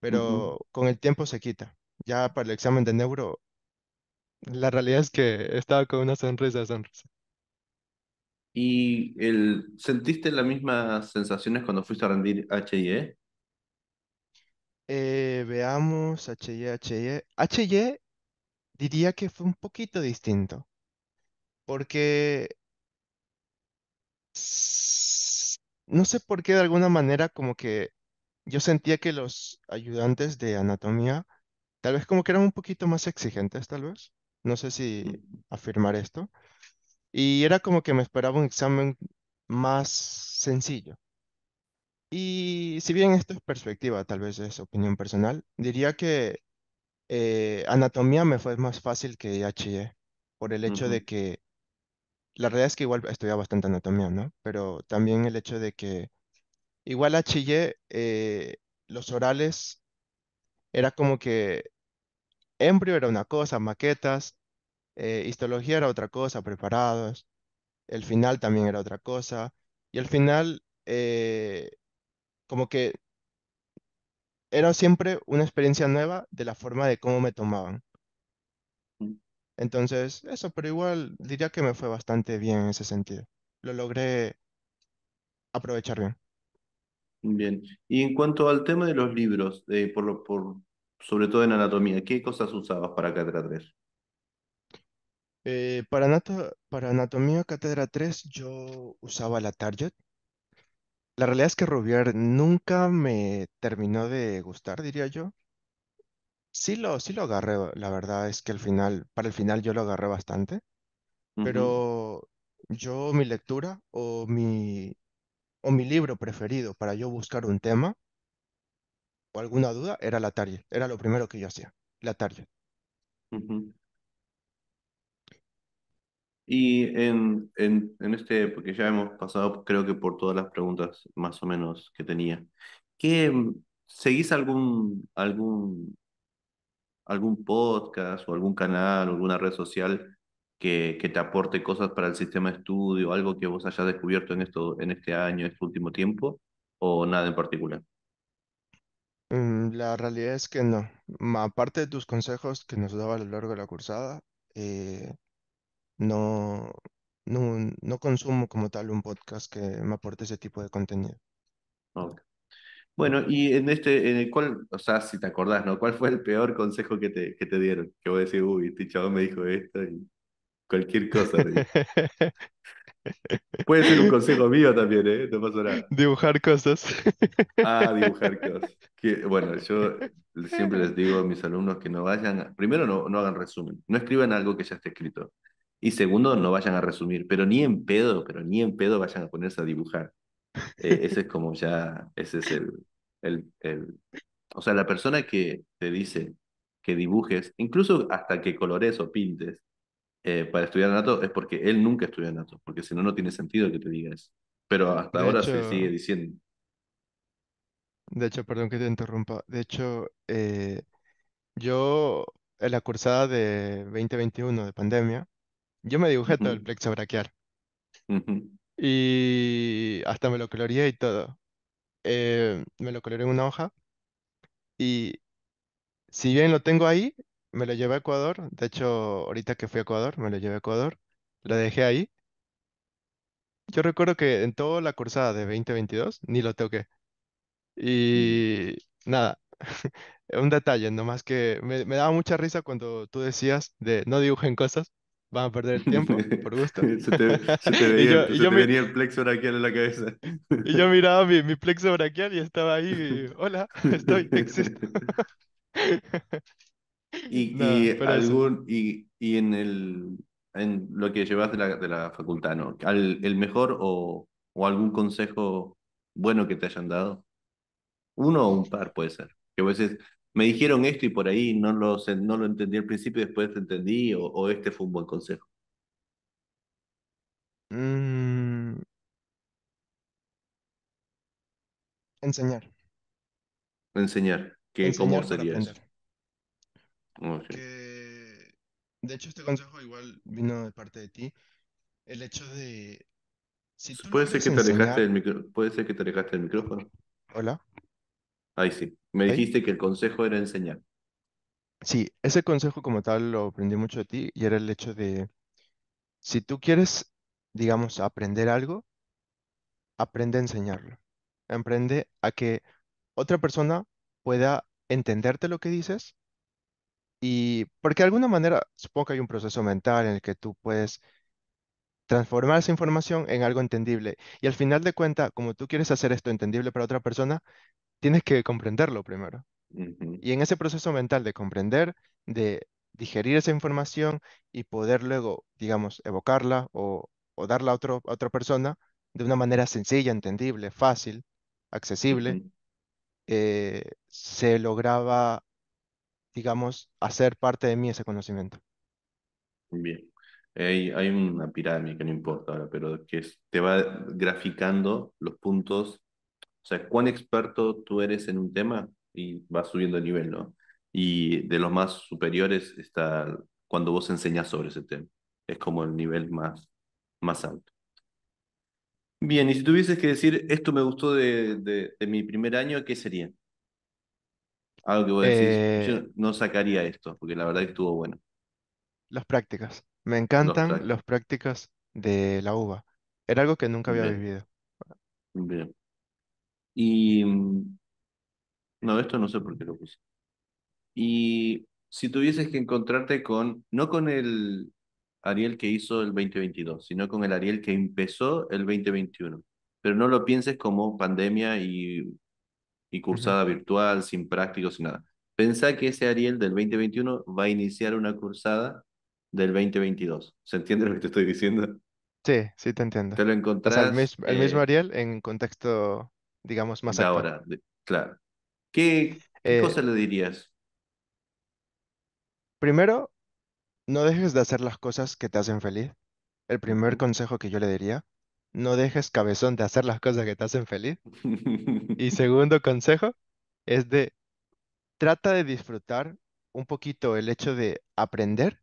[SPEAKER 2] pero con el tiempo se quita. Ya para el examen de neuro la realidad es que estaba con una sonrisa, sonrisa.
[SPEAKER 1] ¿Y el, sentiste las mismas sensaciones cuando fuiste a rendir HIE?
[SPEAKER 2] Eh, veamos, HIE, HIE. HIE diría que fue un poquito distinto, porque no sé por qué de alguna manera como que yo sentía que los ayudantes de anatomía tal vez como que eran un poquito más exigentes, tal vez no sé si mm. afirmar esto. Y era como que me esperaba un examen más sencillo. Y si bien esto es perspectiva, tal vez es opinión personal, diría que eh, anatomía me fue más fácil que HIE. por el hecho de que, la realidad es que igual estudiaba bastante anatomía, ¿no? Pero también el hecho de que, igual HIE, eh, los orales, era como que embrio era una cosa, maquetas, eh, histología era otra cosa, preparados. El final también era otra cosa. Y al final, eh, como que era siempre una experiencia nueva de la forma de cómo me tomaban. Mm. Entonces, eso, pero igual diría que me fue bastante bien en ese sentido. Lo logré aprovechar bien.
[SPEAKER 1] Bien. Y en cuanto al tema de los libros, eh, por por, sobre todo en anatomía, ¿qué cosas usabas para Cátedra
[SPEAKER 2] eh, para, para Anatomía Cátedra 3 yo usaba la Target. La realidad es que Rubier nunca me terminó de gustar, diría yo. Sí lo, sí lo agarré, la verdad es que al final, para el final yo lo agarré bastante,
[SPEAKER 1] pero
[SPEAKER 2] yo mi lectura o mi, o mi libro preferido para yo buscar un tema o alguna duda era la Target, era lo primero que yo hacía, la Target.
[SPEAKER 1] Y en, en, en, este, porque ya hemos pasado creo que por todas las preguntas más o menos que tenía, ¿qué, mm, ¿seguís algún, algún, algún podcast o algún canal o alguna red social que, que te aporte cosas para el sistema de estudio, algo que vos hayas descubierto en, esto, en este año, este último tiempo, o nada en particular?
[SPEAKER 2] Mm, la realidad es que no. Aparte de tus consejos que nos daba a lo largo de la cursada, eh, no, no, consumo como tal un podcast que me aporte ese tipo de contenido.
[SPEAKER 1] Bueno, y en este, en el cual, o sea, si te acordás, ¿no? ¿Cuál fue el peor consejo que te, que te dieron? Que voy a decir uy, este chavo me dijo esto y cualquier cosa. Puede ser un consejo mío también, ¿eh?
[SPEAKER 2] Dibujar cosas. Ah, dibujar
[SPEAKER 1] cosas. Que, bueno, yo siempre les digo a mis alumnos que no vayan, primero no, no hagan resumen, no escriban algo que ya esté escrito. Y segundo, no vayan a resumir, pero ni en pedo, pero ni en pedo vayan a ponerse a dibujar. Eh, ese es como ya, ese es el, el, el, O sea, la persona que te dice que dibujes, incluso hasta que colores o pintes eh, para estudiar nato, es porque él nunca estudió nato, porque si no, no tiene sentido que te diga eso. Pero hasta ahora se sigue diciendo.
[SPEAKER 2] De hecho, perdón que te interrumpa. De hecho, eh, yo en la cursada de 2021 de pandemia, yo me dibujé todo el plexo braquial y hasta me lo coloreé y todo. Eh, me lo coloreé en una hoja y si bien lo tengo ahí, me lo llevé a Ecuador. De hecho, ahorita que fui a Ecuador, me lo llevé a Ecuador, lo dejé ahí. Yo recuerdo que en toda la cursada de 2022 ni lo toqué. Mm. Y nada, un detalle, nomás que me daba mucha risa cuando tú decías de no dibujen cosas, van a perder el tiempo, por gusto. se te, yo, venía
[SPEAKER 1] el plexo brachial en la cabeza.
[SPEAKER 2] y yo miraba mi, plexo brachial y estaba ahí, hola, estoy, existo. y, algún,
[SPEAKER 1] y, en, el, en lo que llevas de la, facultad, ¿no? ¿Al, ¿El mejor o, o algún consejo bueno que te hayan dado? Uno o un par puede ser. Que a veces me dijeron esto y por ahí no lo, entendí al principio y después entendí, o, este fue un buen consejo?
[SPEAKER 2] Mm. Enseñar.
[SPEAKER 1] Enseñar. ¿Qué, ¿Cómo sería eso?
[SPEAKER 2] de hecho, este consejo igual vino de parte de ti. El hecho de. Si puede, ser que te
[SPEAKER 1] puede ser que te alejaste del micrófono. Hola. Ahí sí. Me dijiste que el consejo era enseñar.
[SPEAKER 2] Sí, ese consejo como tal lo aprendí mucho de ti y era el hecho de, si tú quieres, digamos, aprender algo, aprende a enseñarlo. Aprende a que otra persona pueda entenderte lo que dices y porque de alguna manera supongo que hay un proceso mental en el que tú puedes transformar esa información en algo entendible. Y al final de cuentas, como tú quieres hacer esto entendible para otra persona, tienes que comprenderlo primero. Y en ese proceso mental de comprender, de digerir esa información y poder luego, digamos, evocarla o, darla a, otra persona de una manera sencilla, entendible, fácil, accesible, eh, se lograba, digamos, hacer parte de mí ese conocimiento.
[SPEAKER 1] Bien. Hay, hay una pirámide que no importa ahora, pero que te va graficando los puntos o sea, cuán experto tú eres en un tema y vas subiendo el nivel, ¿no? Y de los más superiores está cuando vos enseñas sobre ese tema. Es como el nivel más, más alto. Bien, y si tuvieses que decir, esto me gustó de, mi primer año, ¿qué sería? Algo que vos decís, decir. yo eh, no sacaría esto, porque la verdad que estuvo bueno.
[SPEAKER 2] Las prácticas. Me encantan las prácticas. de la uva. Era algo que nunca había vivido.
[SPEAKER 1] Bien. Y. Mm, no, esto no sé por qué lo puse. Y si tuvieses que encontrarte con, no con el Ariel que hizo el 2022, sino con el Ariel que empezó el 2021, pero no lo pienses como pandemia y, y cursada virtual, sin prácticos, sin nada. Pensá que ese Ariel del 2021 va a iniciar una cursada del 2022. ¿Se entiende lo que te estoy diciendo?
[SPEAKER 2] Sí, sí te entiendo. Te lo encontrás. el, mismo eh, Ariel en contexto digamos, más ahora, claro. ¿Qué, eh, cosa le dirías? Primero, no dejes de hacer las cosas que te hacen feliz. El primer consejo que yo le diría, no dejes cabezón de hacer las cosas que te hacen feliz. y segundo consejo es de trata de disfrutar un poquito el hecho de aprender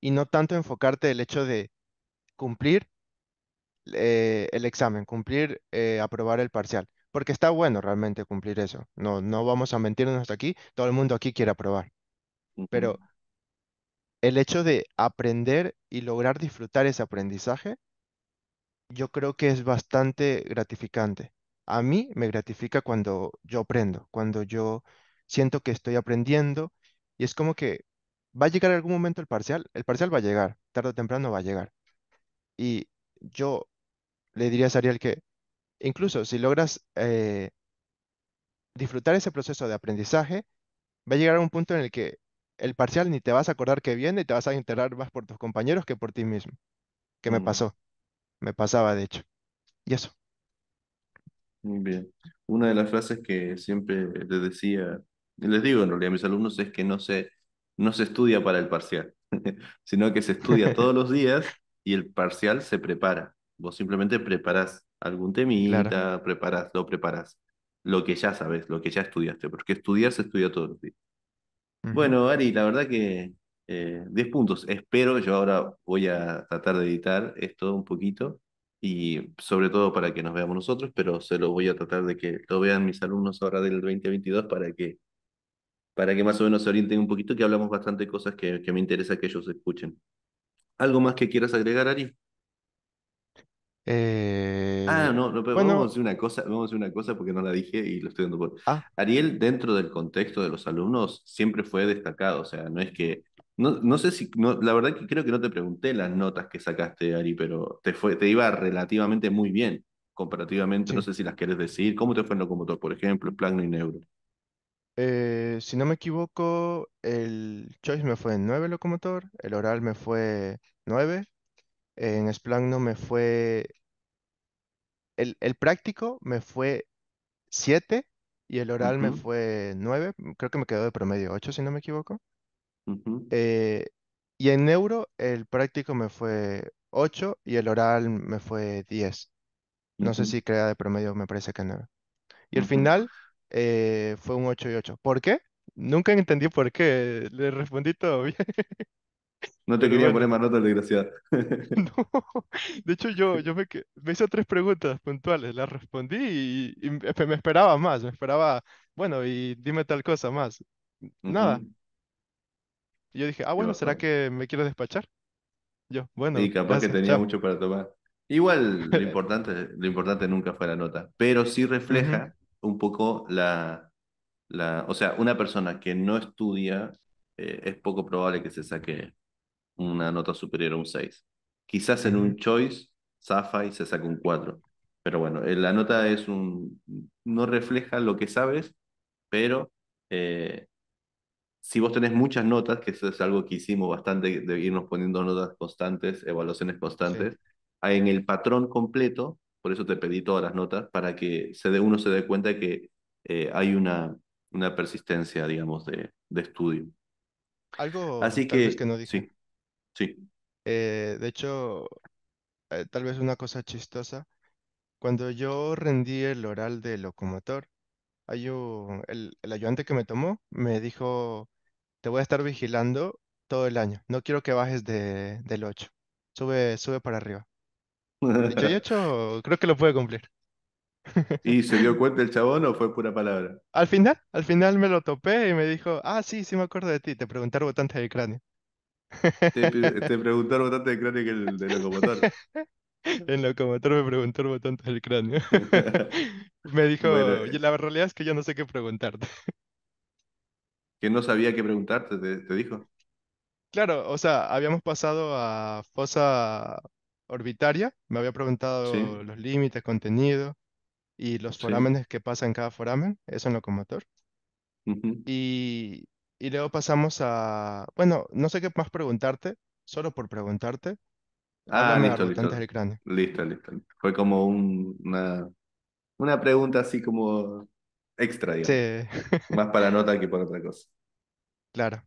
[SPEAKER 2] y no tanto enfocarte el hecho de cumplir eh, el examen, cumplir, eh, aprobar el parcial porque está bueno realmente cumplir eso. No, no vamos a mentirnos aquí, todo el mundo aquí quiere aprobar. Pero el hecho de aprender y lograr disfrutar ese aprendizaje, yo creo que es bastante gratificante. A mí me gratifica cuando yo aprendo, cuando yo siento que estoy aprendiendo y es como que va a llegar algún momento el parcial, el parcial va a llegar, tarde o temprano va a llegar. Y yo le diría a Sariel que incluso si logras eh, disfrutar ese proceso de aprendizaje, va a llegar a un punto en el que el parcial ni te vas a acordar que viene y te vas a enterrar más por tus compañeros que por ti mismo. Que me mm. pasó. Me pasaba, de hecho. Y eso.
[SPEAKER 1] Muy bien. Una de las frases que siempre les decía, les digo en realidad a mis alumnos es que no se, no se estudia para el parcial, sino que se estudia todos los días y el parcial se prepara. Vos simplemente preparás algún temita, preparas, lo preparas, lo que ya sabes, lo que ya estudiaste, porque estudiar se estudia todos los días. Bueno, Ari, la verdad que eh, 10 puntos. Espero, yo ahora voy a tratar de editar esto un poquito y sobre todo para que nos veamos nosotros, pero se lo voy a tratar de que lo vean mis alumnos ahora del 2022 para que para que más o menos se orienten un poquito, que hablamos bastante de cosas que, que me interesa que ellos escuchen. ¿Algo más que quieras agregar, Ari?
[SPEAKER 2] Eh, ah, no,
[SPEAKER 1] vamos a decir una cosa, vamos una cosa porque no la dije y lo estoy dando por. Ah. Ariel, dentro del contexto de los alumnos, siempre fue destacado. O sea, no es que. No, sé si. la verdad que creo que no te pregunté las notas que sacaste, Ari, pero te fue, te iba relativamente muy bien. Comparativamente, no sé si las quieres decir. ¿Cómo te fue en locomotor, por ejemplo, en y neuro?
[SPEAKER 2] Eh, si no me equivoco, el choice me fue en 9 locomotor, el oral me fue 9, en Splagno me fue el, el práctico me fue 7 y el oral me fue 9, mm, creo que me quedó de promedio 8 si no me equivoco. eh, y en neuro el práctico me fue 8 y el oral me fue 10. No sé si crea de promedio, me parece que 9. Y el final eh, fue un 8 y 8. ¿Por qué? Nunca entendí por qué. Le respondí todo bien.
[SPEAKER 1] No te quería poner más notas, desgraciado.
[SPEAKER 2] No, de hecho yo, yo me, me hice tres preguntas puntuales, las respondí y, me esperaba más, me esperaba, bueno, y dime tal cosa más. Nada. Y yo dije, ah, bueno, ¿será que me quiero despachar? Yo, bueno. Y capaz que tenía
[SPEAKER 1] mucho para tomar. Igual, lo importante, lo importante nunca fue la nota, pero sí refleja un poco la, la, o sea, una persona que no estudia eh, es poco probable que se saque una nota superior a un 6. Quizás en un mm. choice zafa se saca un 4. Pero bueno, eh, la nota es un, no refleja lo que sabes, pero eh, si vos tenés muchas notas, que eso es algo que hicimos bastante, de irnos poniendo notas constantes, evaluaciones constantes, en el patrón completo, por eso te pedí todas las notas, para que se de, uno se dé cuenta que eh, hay una, una persistencia, digamos, de, estudio.
[SPEAKER 2] Algo Así que, Sí. Eh, de hecho, eh, tal vez una cosa chistosa, cuando yo rendí el oral de locomotor, el, ayudante que me tomó me dijo, te voy a estar vigilando todo el año, no quiero que bajes de, del 8, sube, sube para arriba.
[SPEAKER 1] Dicho creo
[SPEAKER 2] que lo puede cumplir.
[SPEAKER 1] ¿Y se dio cuenta el chabón o fue pura palabra?
[SPEAKER 2] Al final, al final me lo topé y me dijo, ah, sí, sí me acuerdo de ti, te pregunté votante del cráneo. Te,
[SPEAKER 1] preguntaron preguntó del cráneo que el del locomotor.
[SPEAKER 2] El locomotor me preguntó el del cráneo. me dijo, la realidad es que yo no sé qué preguntarte.
[SPEAKER 1] Que no sabía qué preguntarte, te, dijo.
[SPEAKER 2] Claro, o sea, habíamos pasado a fosa orbitaria, me había preguntado los límites, contenido y los forámenes que pasa en cada foramen, eso en locomotor. Y y luego pasamos a, bueno, no sé qué más preguntarte, solo por preguntarte. Ah, listo, listo.
[SPEAKER 1] Listo, listo. Fue como una, una pregunta así como extra, Sí, Más para nota que para otra cosa. claro.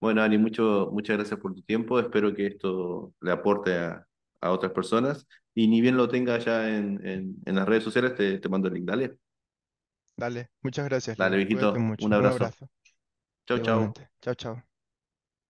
[SPEAKER 1] Bueno, Ani, mucho, muchas gracias por tu tiempo. Espero que esto le aporte a, otras personas. Y ni bien lo tenga ya en, en, las redes sociales, te, te mando el link. Dale.
[SPEAKER 2] Dale, muchas gracias. Dale, viejito. Un abrazo. chao chao Chao, chao.